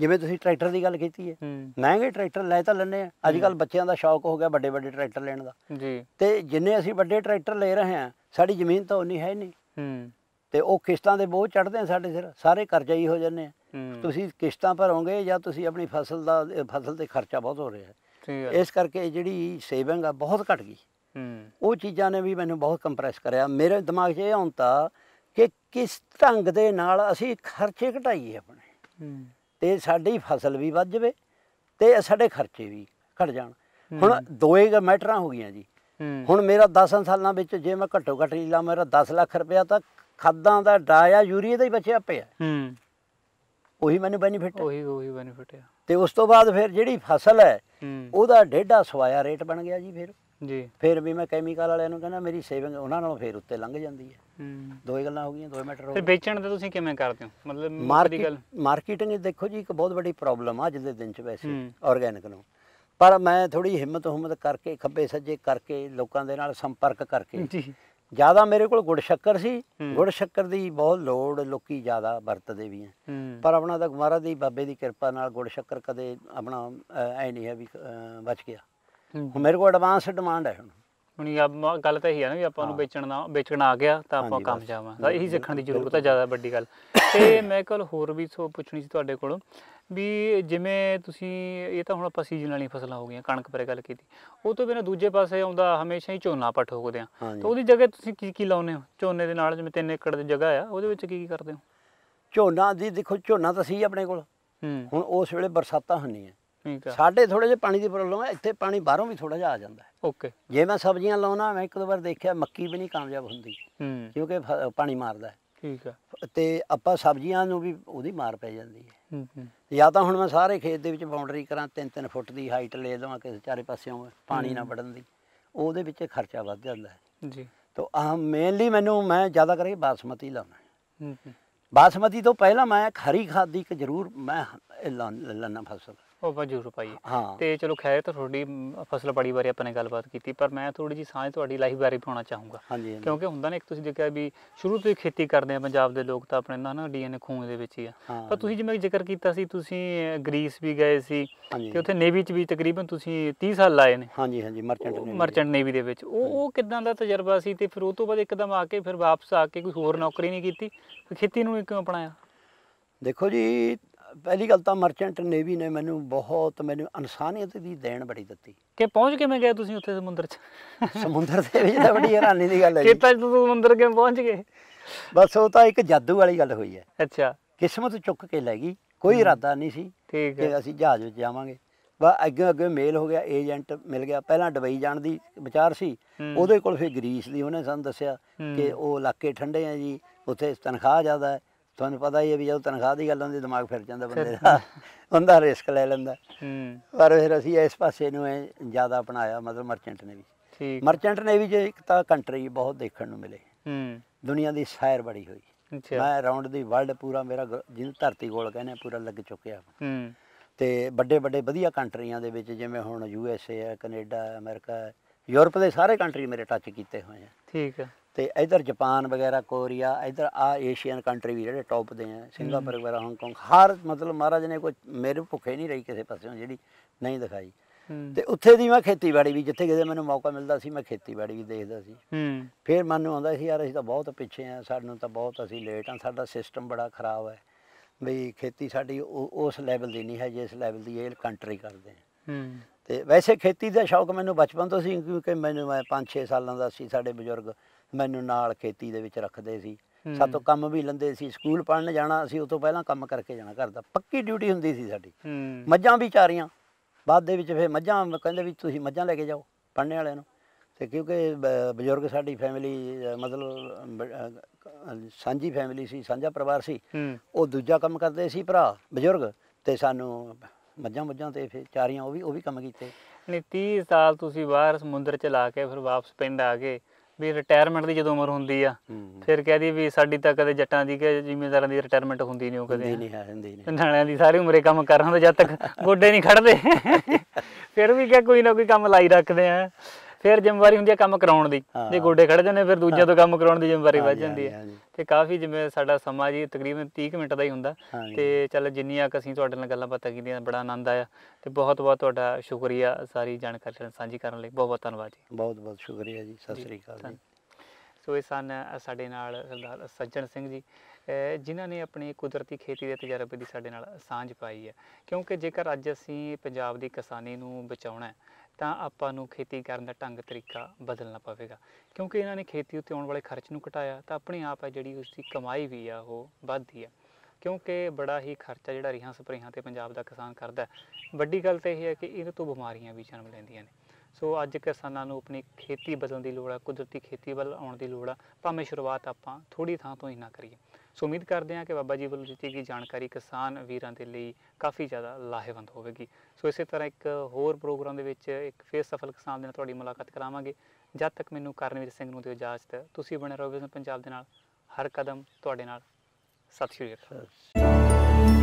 Speaker 1: ਜਿਵੇਂ ਤੁਸੀਂ ਟਰੈਕਟਰ ਦੀ ਗੱਲ ਕੀਤੀ ਹੈ ਮਹਿੰਗੇ ਟਰੈਕਟਰ ਲੈ ਤਾਂ ਲੈਣੇ ਆ ਅੱਜ ਕੱਲ ਬੱਚਿਆਂ ਦਾ ਸ਼ੌਕ ਹੋ ਗਿਆ ਵੱਡੇ ਵੱਡੇ ਟਰੈਕਟਰ ਲੈਣ ਦਾ ਜੀ ਤੇ ਜਿੰਨੇ ਅਸੀਂ ਵੱਡੇ ਟਰੈਕਟਰ ਲੈ ਰਹੇ ਆ ਸਾਡੀ ਜ਼ਮੀਨ ਤਾਂ ਉਨੀ ਹੈ ਨਹੀਂ ਹੂੰ ਤੇ ਉਹ ਕਿਸ਼ਤਾਂ ਦੇ ਬੋਝ ਚੜਦੇ ਆ ਸਾਡੇ ਸਿਰ ਸਾਰੇ ਕਰਜ਼ਾ ਹੀ ਹੋ ਜਾਂਦੇ ਆ ਤੁਸੀਂ ਕਿਸ਼ਤਾਂ ਭਰੋਗੇ ਜਾਂ ਤੁਸੀਂ ਆਪਣੀ ਫਸਲ ਦਾ ਫਸਲ ਤੇ ਖਰਚਾ ਬਹੁਤ ਹੋ ਰਿਹਾ ਹੈ ਇਸ ਕਰਕੇ ਜਿਹੜੀ ਸੇਵਿੰਗ ਆ ਬਹੁਤ ਘਟ ਗਈ ਉਹ ਚੀਜ਼ਾਂ ਨੇ ਵੀ ਮੈਨੂੰ ਬਹੁਤ ਕੰਪਰੈਸ ਕਰਿਆ ਮੇਰੇ ਦਿਮਾਗ 'ਚ ਇਹ ਹੁੰਦਾ ਕਿ ਕਿਸ ਢੰਗ ਦੇ ਨਾਲ ਅਸੀਂ ਖਰਚੇ ਘਟਾਈਏ ਆਪਣੇ ਤੇ ਸਾਡੀ ਫਸਲ ਵੀ ਵੱਧ ਜਵੇ ਤੇ ਸਾਡੇ ਖਰਚੇ ਵੀ ਘਟ ਜਾਣ ਹੁਣ ਦੋਏ ਮੈਟਰਾਂ ਹੋ ਗਈਆਂ ਜੀ ਹੁਣ ਮੇਰਾ 10 ਸਾਲਾਂ ਵਿੱਚ ਜੇ ਮੈਂ ਘੱਟੋ ਘੱਟ ਲਾ ਮੇਰਾ 10 ਲੱਖ ਰੁਪਇਆ ਤਾਂ ਖਾਦਾਂ ਦਾ ਡਾਇਆ ਯੂਰੀਆ ਦਾ ਹੀ ਬਚਿਆ ਪਿਆ ਹੂੰ ਉਹੀ ਮੈਨੂੰ ਬੈਨੀਫਿਟ ਉਹੀ
Speaker 2: ਉਹੀ ਬੈਨੀਫਿਟ ਆ
Speaker 1: ਤੇ ਉਸ ਤੋਂ ਬਾਅਦ ਫਿਰ ਜਿਹੜੀ ਫਸਲ ਹੈ ਉਹਦਾ ਡੇਢਾ ਸਵਾਇਆ ਰੇਟ ਬਣ ਗਿਆ ਜੀ ਫਿਰ ਜੀ ਫਿਰ ਵੀ ਮੈਂ ਕੈਮੀਕਲ ਵਾਲਿਆਂ ਨੂੰ ਕਹਿੰਦਾ ਮੇਰੀ ਸੇਵਿੰਗ ਉਹਨਾਂ ਨਾਲੋਂ ਫੇਰ ਉੱਤੇ ਲੰਘ ਜਾਂਦੀ ਹੈ ਹੂੰ ਦੋਏ ਗੱਲਾਂ ਹੋ ਗਈਆਂ ਦੋਏ ਮੈਟਰ ਹੋ ਗਏ ਫਿਰ
Speaker 2: ਵੇਚਣ ਦਾ ਤੁਸੀਂ ਕਿਵੇਂ ਕਰਦੇ ਹੋ ਮਤਲਬ
Speaker 1: ਮਾਰਕੀਟਿੰਗ ਦੇਖੋ ਜੀ ਇੱਕ ਬਹੁਤ ਵੱਡੀ ਪ੍ਰੋਬਲਮ ਆ ਅੱਜ ਦੇ ਦਿਨ 'ਚ ਵੈਸੇ ਆਰਗੈਨਿਕ ਨੂੰ ਪਰ ਮੈਂ ਥੋੜੀ ਹਿੰਮਤ ਹਮਤ ਕਰਕੇ ਖੱਬੇ ਸੱਜੇ ਕਰਕੇ ਲੋਕਾਂ ਦੇ ਨਾਲ ਸੰਪਰਕ ਕਰਕੇ ਜੀ ਜਿਆਦਾ ਮੇਰੇ ਕੋਲ ਗੁੜ ਸ਼ੱਕਰ ਸੀ ਗੁੜ ਸ਼ੱਕਰ ਦੀ ਬਹੁਤ ਲੋੜ ਲੋਕੀ ਜਿਆਦਾ ਵਰਤਦੇ ਵੀ ਆ ਪਰ ਆਪਣਾ ਤਾਂ ਗੁਮਾਰਾ ਦੀ ਬਾਬੇ ਦੀ ਕਿਰਪਾ
Speaker 2: ਨਾਲ ਗੁੜ ਸ਼ੱਕਰ ਕਦੇ ਆਪਣਾ ਐ ਨਹੀਂ ਹੈ ਵੀ ਬਚ ਗਿਆ
Speaker 1: ਹੁਣ ਮੇਰੇ ਕੋਲ ਐਡਵਾਂਸ
Speaker 2: ਡਿਮਾਂਡ ਹੈ ਹੁਣ ਹੁਣ ਇਹ ਗੱਲ ਤਾਂ ਇਹੀ ਆ ਨਾ ਵੀ ਆਪਾਂ ਨੂੰ ਵੇਚਣ ਵੇਚਣਾ ਵੇਚਣ ਆ ਗਿਆ ਤਾਂ ਆਪਾਂ ਕੰਮ ਜਾਵਾਂ ਤਾਂ ਇਹੀ ਸਿੱਖਣ ਦੀ ਜ਼ਰੂਰਤ ਹੈ ਜ਼ਿਆਦਾ ਵੱਡੀ ਗੱਲ ਤੇ ਮੈਂ ਕੱਲ ਹੋਰ ਵੀ ਸੋ ਪੁੱਛਣੀ ਸੀ ਤੁਹਾਡੇ ਕੋਲੋਂ ਵੀ ਜਿਵੇਂ ਤੁਸੀਂ ਇਹ ਤਾਂ ਹੁਣ ਆਪਾਂ ਸੀਜ਼ਨ ਵਾਲੀ ਫਸਲਾਂ ਹੋ ਗਈਆਂ ਕਣਕ ਬਾਰੇ ਗੱਲ ਕੀਤੀ ਉਹ ਤੋਂ ਬਿਨਾਂ ਦੂਜੇ ਪਾਸੇ ਆਉਂਦਾ ਹਮੇਸ਼ਾ ਹੀ ਝੋਨਾ ਪੱਟ ਹੋਗਦੇ ਆ ਤਾਂ ਉਹਦੀ ਜਗ੍ਹਾ ਤੁਸੀਂ ਕੀ ਕੀ ਲਾਉਨੇ ਹੋ ਝੋਨੇ ਦੇ ਨਾਲ ਜਿਵੇਂ 3 ਏਕੜ ਦੀ ਜਗ੍ਹਾ ਆ ਉਹਦੇ ਵਿੱਚ ਕੀ ਕੀ ਕਰਦੇ ਹੋ
Speaker 1: ਝੋਨਾ ਦੀ ਦੇਖੋ ਝੋਨਾ ਤਾਂ ਸੀ ਆਪਣੇ ਕੋਲ ਹੁਣ ਉਸ ਵੇਲੇ ਬਰਸਾਤਾਂ ਹੁੰਦੀਆਂ
Speaker 2: ਠੀਕ ਆ ਸਾਡੇ
Speaker 1: ਥੋੜੇ ਜਿਹਾ ਪਾਣੀ ਦੀ ਪ੍ਰੋਬਲਮ ਹੈ ਇੱਥੇ ਪਾਣੀ ਬਾਹਰੋਂ ਵੀ ਥੋੜਾ ਜਿਹਾ ਆ ਜਾਂਦਾ ਹੈ ਓਕੇ ਜੇ ਮੈਂ ਸਬਜ਼ੀਆਂ ਲਾਉਣਾ ਮੈਂ ਇੱਕ ਦੋ ਵਾਰ ਦੇਖਿਆ ਮੱਕੀ ਵੀ ਨਹੀਂ ਕਾਮਯਾਬ ਹੁੰਦੀ ਕਿਉਂਕਿ ਪਾਣੀ ਮਾਰਦਾ ਹੈ ਠੀਕ ਆ ਤੇ ਆਪਾਂ ਸਬਜ਼ੀਆਂ ਨੂੰ ਵੀ ਉਹਦੀ ਮਾਰ ਪੈ ਜਾਂਦੀ ਹੈ ਜਾਂ ਤਾਂ ਹੁਣ ਮੈਂ ਸਾਰੇ ਖੇਤ ਦੇ ਵਿੱਚ ਬਾਉਂਡਰੀ ਕਰਾਂ 3-3 ਫੁੱਟ ਦੀ ਹਾਈਟ ਲੈ ਲਵਾਂ ਕਿਸੇ ਚਾਰੇ ਪਾਸਿਓਂ ਪਾਣੀ ਨਾ ਵੜਨ ਦੀ ਉਹਦੇ ਵਿੱਚ ਖਰਚਾ ਵੱਧ ਜਾਂਦਾ ਹੈ ਜੀ ਤੋਂ ਆ ਮੇਨਲੀ ਮੈਨੂੰ ਮੈਂ ਜ਼ਿਆਦਾ ਕਰਕੇ ਬਾਸਮਤੀ ਲਾਉਣਾ ਹੂੰ ਹੂੰ ਬਾਸਮਤੀ ਤੋਂ ਪਹਿਲਾਂ ਮੈਂ ਖਰੀ ਖਾਦ ਦੀ ਇੱਕ ਜ਼ਰੂਰ ਮੈਂ ਲੰਨਾ ਫਸਲ
Speaker 2: ਉਹ ਆਪਾਂ ਜ਼ਰੂਰ ਪਾਈਏ ਤੇ ਚਲੋ ਖੈਰ ਤਾਂ ਤੁਹਾਡੀ ਫਸਲ ਬੜੀ ਬਾਰੇ ਆਪਾਂ ਨੇ ਗੱਲਬਾਤ ਕੀਤੀ ਪਰ ਮੈਂ ਥੋੜੀ ਜੀ ਸਾਂਝ ਤੁਹਾਡੀ ਲਾਈਫ ਬਾਰੇ ਪਾਉਣਾ ਚਾਹੂੰਗਾ ਕਿਉਂਕਿ ਹੁੰਦਾ ਨਾ ਇੱਕ ਤੁਸੀਂ ਦੇਖਿਆ ਵੀ ਸ਼ੁਰੂ ਤੋਂ ਹੀ ਖੇਤੀ ਕਰਦੇ ਆ ਪੰਜਾਬ ਦੇ ਲੋਕ ਤਾਂ ਆਪਣੇ ਨਾ ਡੀਐਨਏ ਖੂਨ ਦੇ ਵਿੱਚ ਹੀ ਆ ਪਰ ਤੁਸੀਂ ਜਿਵੇਂ ਜ਼ਿਕਰ ਕੀਤਾ ਸੀ ਤੁਸੀਂ ਗ੍ਰੀਸ ਵੀ ਗਏ ਸੀ ਤੇ ਉੱਥੇ ਨੇਵੀ 'ਚ ਵੀ ਤਕਰੀਬਨ ਤੁਸੀਂ 30 ਸਾਲ ਲਾਏ ਨੇ ਹਾਂਜੀ ਹਾਂਜੀ ਮਰਚੈਂਟ ਨੇਵੀ ਮਰਚੈਂਟ ਨੇਵੀ ਦੇ ਵਿੱਚ ਉਹ ਉਹ ਕਿਦਾਂ ਦਾ ਤਜਰਬਾ ਸੀ ਤੇ ਫਿਰ ਉਹ ਤੋਂ ਬਾਅਦ ਇੱਕਦਮ ਆ ਕੇ ਫਿਰ ਵਾਪਸ ਆ ਕੇ ਕੋਈ ਹੋਰ ਨੌਕਰੀ ਨਹੀਂ ਕੀਤੀ ਖੇਤੀ ਨੂੰ ਕਿਉਂ ਅਪਣਾਇਆ ਦੇਖੋ ਜੀ ਪਹਿਲੀ ਗੱਲ ਤਾਂ
Speaker 1: ਮਰਚੈਂਟ ਨੇਵੀ ਨੇ ਮੈਨੂੰ ਬਹੁਤ ਮੈਨੂੰ ਇਨਸਾਨੀਅਤ ਦੀ ਦੇਣ ਬੜੀ ਦਿੱਤੀ
Speaker 2: ਕਿ ਪਹੁੰਚ ਕਿਵੇਂ ਗਏ ਤੁਸੀਂ ਉੱਥੇ ਸਮੁੰਦਰ 'ਚ ਸਮੁੰਦਰ ਦੇ ਵਿੱਚ ਤਾਂ ਬੜੀ ਹੈਰਾਨੀ ਦੀ ਗੱਲ ਹੈ ਕਿਤਾ ਤੁਸੀਂ ਸਮੁੰਦਰ ਕਿਵੇਂ ਪਹੁੰਚ ਗਏ
Speaker 1: ਬਸ ਉਹ ਤਾਂ ਇੱਕ ਜਾਦੂ ਵਾਲੀ ਗੱਲ ਹੋਈ ਹੈ ਅੱਛਾ ਕਿਸਮਤ ਚੁੱਕ ਕੇ ਲੈ ਗਈ ਕੋਈ ਇਰਾਦਾ ਨਹੀਂ ਸੀ ਠੀਕ ਹੈ ਕਿ ਅਸੀਂ ਜਹਾਜ਼ ਵਿੱਚ ਜਾਵਾਂਗੇ ਬਸ ਅੱਗੇ ਅੱਗੇ ਮੇਲ ਹੋ ਗਿਆ ਏਜੰਟ ਮਿਲ ਗਿਆ ਪਹਿਲਾਂ ਦੁਬਈ ਜਾਣ ਦੀ ਵਿਚਾਰ ਸੀ ਉਹਦੇ ਕੋਲ ਫਿਰ ਗ੍ਰੀਸ ਦੀ ਉਹਨੇ ਸਾਨੂੰ ਦੱਸਿਆ ਕਿ ਉਹ ਇਲਾਕੇ ਠੰਡੇ ਆ ਜੀ ਉੱਥੇ ਤਨਖਾਹ ਜ਼ਿਆਦਾ ਹੈ ਤੁਹਾਨੂੰ ਪਤਾ ਹੀ ਹੈ ਵੀ ਜਦੋਂ ਤਨਖਾਹ ਦੀ ਗੱਲ ਹੁੰਦੀ ਦਿਮਾਗ ਫਿਰ ਜਾਂਦਾ ਬੰਦੇ ਦਾ ਹੁੰਦਾ ਰਿਸਕ ਲੈ ਲੈਂਦਾ ਪਰ ਫਿਰ ਅਸੀਂ ਇਸ ਪਾਸੇ ਨੂੰ ਐ ਜਿਆਦਾ ਅਪਣਾਇਆ ਮਤਲਬ ਮਰਚੈਂਟ ਨੇ ਵੀ ਠੀਕ ਮਰਚੈਂਟ ਨੇ ਵੀ ਜੇ ਇੱਕ ਤਾਂ ਕੰਟਰੀ ਬਹੁਤ ਦੇਖਣ ਨੂੰ ਮਿਲੇ ਹੂੰ ਦੁਨੀਆ ਦੀ ਸੈਰ ਬੜੀ ਹੋਈ ਮੈਂ ਰਾਉਂਡ ਦੀ ਵਰਲਡ ਪੂਰਾ ਮੇਰਾ ਜਿੰਨ ਧਰਤੀ ਗੋਲ ਕਹਿੰਦੇ ਪੂਰਾ ਲੱਗ ਚੁੱਕਿਆ ਹੂੰ ਤੇ ਵੱਡੇ ਵੱਡੇ ਵਧੀਆ ਕੰਟਰੀਆਂ ਦੇ ਵਿੱਚ ਜਿਵੇਂ ਹੁਣ ਯੂ ਐਸ ਏ ਹੈ ਕੈਨੇਡਾ ਅਮਰੀਕਾ ਯੂਰਪ ਦੇ ਸਾਰੇ ਕੰਟਰੀ ਮੇਰੇ ਟੱਚ ਕੀਤੇ ਹੋਏ ਆ ਠੀਕ ਹੈ ਤੇ ਇਧਰ ਜਾਪਾਨ ਵਗੈਰਾ ਕੋਰੀਆ ਇਧਰ ਆ ਏਸ਼ੀਅਨ ਕੰਟਰੀ ਵੀ ਜਿਹੜੇ ਟੌਪ ਦੇ ਆ ਸਿੰਗਾਪੁਰ ਵਗੈਰਾ ਹਾਂਗਕਾਂਗ ਹਰ ਮਤਲਬ ਮਹਾਰਾਜ ਨੇ ਕੋਈ ਮੇਰੇ ਭੁੱਖੇ ਨਹੀਂ ਰਹੀ ਕਿਸੇ ਪਾਸਿਓਂ ਜਿਹੜੀ ਨਹੀਂ ਦਿਖਾਈ ਤੇ ਉੱਥੇ ਦੀ ਮੈਂ ਖੇਤੀਬਾੜੀ ਵੀ ਜਿੱਥੇ ਕਿਤੇ ਮੈਨੂੰ ਮੌਕਾ ਮਿਲਦਾ ਸੀ ਮੈਂ ਖੇਤੀਬਾੜੀ ਵੀ ਦੇਖਦਾ ਸੀ ਫਿਰ ਮਨ ਨੂੰ ਆਉਂਦਾ ਸੀ ਯਾਰ ਅਸੀਂ ਤਾਂ ਬਹੁਤ ਪਿੱਛੇ ਆ ਸਾਨੂੰ ਤਾਂ ਬਹੁਤ ਅਸੀਂ ਲੇਟ ਆ ਸਾਡਾ ਸਿਸਟਮ ਬੜਾ ਖਰਾਬ ਹੈ ਵੀ ਖੇਤੀ ਸਾਡੀ ਉਸ ਲੈਵਲ ਦੀ ਨਹੀਂ ਹੈ ਜਿਸ ਲੈਵਲ ਦੀ ਇਹ ਕੰਟਰੀ ਕਰਦੇ ਆ ਤੇ ਵੈਸੇ ਖੇਤੀ ਦਾ ਸ਼ੌਕ ਮੈਨੂੰ ਬਚਪਨ ਤੋਂ ਸੀ ਕਿਉਂਕਿ ਮੈਨੂੰ ਮੈਂ 5-6 ਸਾਲਾਂ ਦਾ ਸੀ ਸਾਡੇ ਬਜ਼ੁਰਗ ਮੈਨੂੰ ਨਾਲ ਖੇਤੀ ਦੇ ਵਿੱਚ ਰੱਖਦੇ ਸੀ ਸਾਤੋ ਕੰਮ ਵੀ ਲੰਦੇ ਸੀ ਸਕੂਲ ਪੜਨ ਜਾਣਾ ਅਸੀਂ ਉਸ ਤੋਂ ਪਹਿਲਾਂ ਕੰਮ ਕਰਕੇ ਜਾਣਾ ਘਰ ਦਾ ਪੱਕੀ ਡਿਊਟੀ ਹੁੰਦੀ ਸੀ ਸਾਡੀ ਮੱਝਾਂ ਵੀ ਚਾਰੀਆਂ ਬਾਅਦ ਦੇ ਵਿੱਚ ਫਿਰ ਮੱਝਾਂ ਕਹਿੰਦੇ ਵੀ ਤੁਸੀਂ ਮੱਝਾਂ ਲੈ ਕੇ ਜਾਓ ਪੜਨੇ ਵਾਲਿਆਂ ਨੂੰ ਤੇ ਕਿਉਂਕਿ ਬਜ਼ੁਰਗ ਸਾਡੀ ਫੈਮਿਲੀ ਮਤਲਬ ਸਾਂਝੀ ਫੈਮਿਲੀ ਸੀ ਸਾਂਝਾ ਪਰਿਵਾਰ ਸੀ ਉਹ ਦੂਜਾ ਕੰਮ ਕਰਦੇ ਸੀ ਭਰਾ ਬਜ਼ੁਰਗ ਤੇ
Speaker 2: ਸਾਨੂੰ ਮੱਝਾਂ ਮੱਝਾਂ ਤੇ ਫਿਰ ਚਾਰੀਆਂ ਉਹ ਵੀ ਉਹ ਵੀ ਕੰਮ ਕੀਤੇ ਨੇ 30 ਸਾਲ ਤੁਸੀਂ ਬਾਹਰ ਸਮੁੰਦਰ ਚ ਲਾ ਕੇ ਫਿਰ ਵਾਪਸ ਪਿੰਡ ਆ ਕੇ ਵੀ ਰਿਟਾਇਰਮੈਂਟ ਦੀ ਜਦੋਂ ਉਮਰ ਹੁੰਦੀ ਆ ਫਿਰ ਕਹਦੀ ਵੀ ਸਾਡੀ ਤਾਂ ਕਦੇ ਜੱਟਾਂ ਦੀ ਕਿ ਜ਼ਿਮੀਂਦਾਰਾਂ ਦੀ ਰਿਟਾਇਰਮੈਂਟ ਹੁੰਦੀ ਨਹੀਂ ਉਹ ਕਦੇ ਨਹੀਂ ਹੁੰਦੀ ਨਹੀਂ ਨਾਲਿਆਂ ਦੀ ਸਾਰੀ ਉਮਰੇ ਕੰਮ ਕਰ ਰਹੇ ਹੁੰਦਾ ਜਦ ਤੱਕ ਗੋਡੇ ਨਹੀਂ ਖੜਦੇ (laughs) ਫਿਰ ਵੀ ਕਿ ਕੋਈ ਨਾ ਕੋਈ ਕੰਮ ਲਾਈ ਰੱਖਦੇ ਆ ਫਿਰ ਜ਼ਿੰਮੇਵਾਰੀ ਹੁੰਦੀ ਹੈ ਕੰਮ ਕਰਾਉਣ ਦੀ ਜੇ ਗੋਡੇ ਖੜ ਜਾਂਦੇ ਫਿਰ ਦੂਜਿਆਂ ਤੋਂ ਕੰਮ ਕਰਾਉਣ ਦੀ ਜ਼ਿੰਮੇਵਾਰੀ ਵੱਧ ਜਾਂਦੀ ਹੈ ਤੇ ਕਾਫੀ ਜਿਵੇਂ ਸਾਡਾ ਸਮਾਂ ਜੀ ਤਕਰੀਬਨ 30 ਮਿੰਟ ਦਾ ਹੀ ਹੁੰਦਾ ਤੇ ਚੱਲ ਜਿੰਨੀਆਂ ਕ ਅਸੀਂ ਤੁਹਾਡੇ ਨਾਲ ਗੱਲਾਂ ਬਾਤਾਂ ਕੀਤੀਆਂ ਬੜਾ ਆਨੰਦ ਆਇਆ ਤੇ ਬਹੁਤ ਬਹੁਤ ਤੁਹਾਡਾ ਸ਼ੁਕਰੀਆ ਸਾਰੀ ਜਾਣਕਾਰੀ ਸਾਂਝੀ ਕਰਨ ਲਈ ਬਹੁਤ ਬਹੁਤ ਧੰਨਵਾਦ ਜੀ
Speaker 1: ਬਹੁਤ ਬਹੁਤ ਸ਼ੁਕਰੀਆ ਜੀ ਸਤਿ ਸ੍ਰੀ ਅਕਾਲ ਜੀ
Speaker 2: ਸੋ ਇਹ ਸਨ ਸਾਡੇ ਨਾਲ ਸਰਦਾਰ ਸੱਜਣ ਸਿੰਘ ਜੀ ਜਿਨ੍ਹਾਂ ਨੇ ਆਪਣੀ ਕੁਦਰਤੀ ਖੇਤੀ ਦੇ ਤਜਰਬੇ ਦੀ ਸਾਡੇ ਨਾਲ ਸਾਂਝ ਪਾਈ ਹੈ ਕਿਉਂਕਿ ਜੇਕਰ ਅੱਜ ਅਸੀਂ ਪੰਜਾਬ ਦੀ ਕਿਸਾਨੀ ਨੂੰ ਬਚਾਉਣਾ ਹੈ ਤਾਂ ਆਪਾਂ ਨੂੰ ਖੇਤੀ ਕਰਨ ਦਾ ਢੰਗ ਤਰੀਕਾ ਬਦਲਣਾ ਪਵੇਗਾ ਕਿਉਂਕਿ ਇਹਨਾਂ ਨੇ ਖੇਤੀ ਉੱਤੇ ਆਉਣ ਵਾਲੇ ਖਰਚ ਨੂੰ ਘਟਾਇਆ ਤਾਂ ਆਪਣੇ ਆਪ ਹੈ ਜਿਹੜੀ ਉਸ ਦੀ ਕਮਾਈ ਵੀ ਆ ਉਹ ਵੱਧਦੀ ਹੈ ਕਿਉਂਕਿ ਬੜਾ ਹੀ ਖਰਚਾ ਜਿਹੜਾ ਰਿਹਾਂ ਸਪਰੇਹਾਂ ਤੇ ਪੰਜਾਬ ਦਾ ਕਿਸਾਨ ਕਰਦਾ ਵੱਡੀ ਗੱਲ ਤੇ ਇਹ ਹੈ ਕਿ ਇਹਦੇ ਤੋਂ ਬਿਮਾਰੀਆਂ ਵੀ ਜਨਮ ਲੈਂਦੀਆਂ ਨੇ ਸੋ ਅੱਜ ਕਿਸਾਨਾਂ ਨੂੰ ਆਪਣੀ ਖੇਤੀ ਬਦਲਣ ਦੀ ਲੋੜ ਹੈ ਕੁਦਰਤੀ ਖੇਤੀ ਵੱਲ ਆਉਣ ਦੀ ਲੋੜ ਆ ਭਾਵੇਂ ਸ਼ੁਰੂਆਤ ਆਪਾਂ ਥੋੜੀ ਥਾਂ ਤੋਂ ਹੀ ਨਾ ਕਰੀਏ ਸੋ ਉਮੀਦ ਕਰਦੇ ਹਾਂ ਕਿ ਬਾਬਾ ਜੀ ਵੱਲੋਂ ਦਿੱਤੀ ਗਈ ਜਾਣਕਾਰੀ ਕਿਸਾਨ ਵੀਰਾਂ ਦੇ ਲਈ ਕਾਫੀ ਜ਼ਿਆਦਾ ਲਾਹੇਵੰਦ ਹੋਵੇਗੀ ਸੋ ਇਸੇ ਤਰ੍ਹਾਂ ਇੱਕ ਹੋਰ ਪ੍ਰੋਗਰਾਮ ਦੇ ਵਿੱਚ ਇੱਕ ਫੇਰ ਸਫਲ ਕਿਸਾਨ ਦੇ ਨਾਲ ਤੁਹਾਡੀ ਮੁਲਾਕਾਤ ਕਰਾਵਾਂਗੇ ਜਦ ਤੱਕ ਮੈਨੂੰ ਕਰਨਵੀਰ ਸਿੰਘ ਨੂੰ ਦਿਓ ਇਜਾਜ਼ਤ ਤੁਸੀਂ ਬਣੇ ਰਹੋ ਵਿਜ਼ਨ ਪੰਜਾਬ ਦੇ ਨਾਲ ਹਰ ਕਦਮ ਤੁਹਾਡੇ ਨਾਲ ਸਤਿ ਸ਼੍ਰੀ ਅਕਾਲ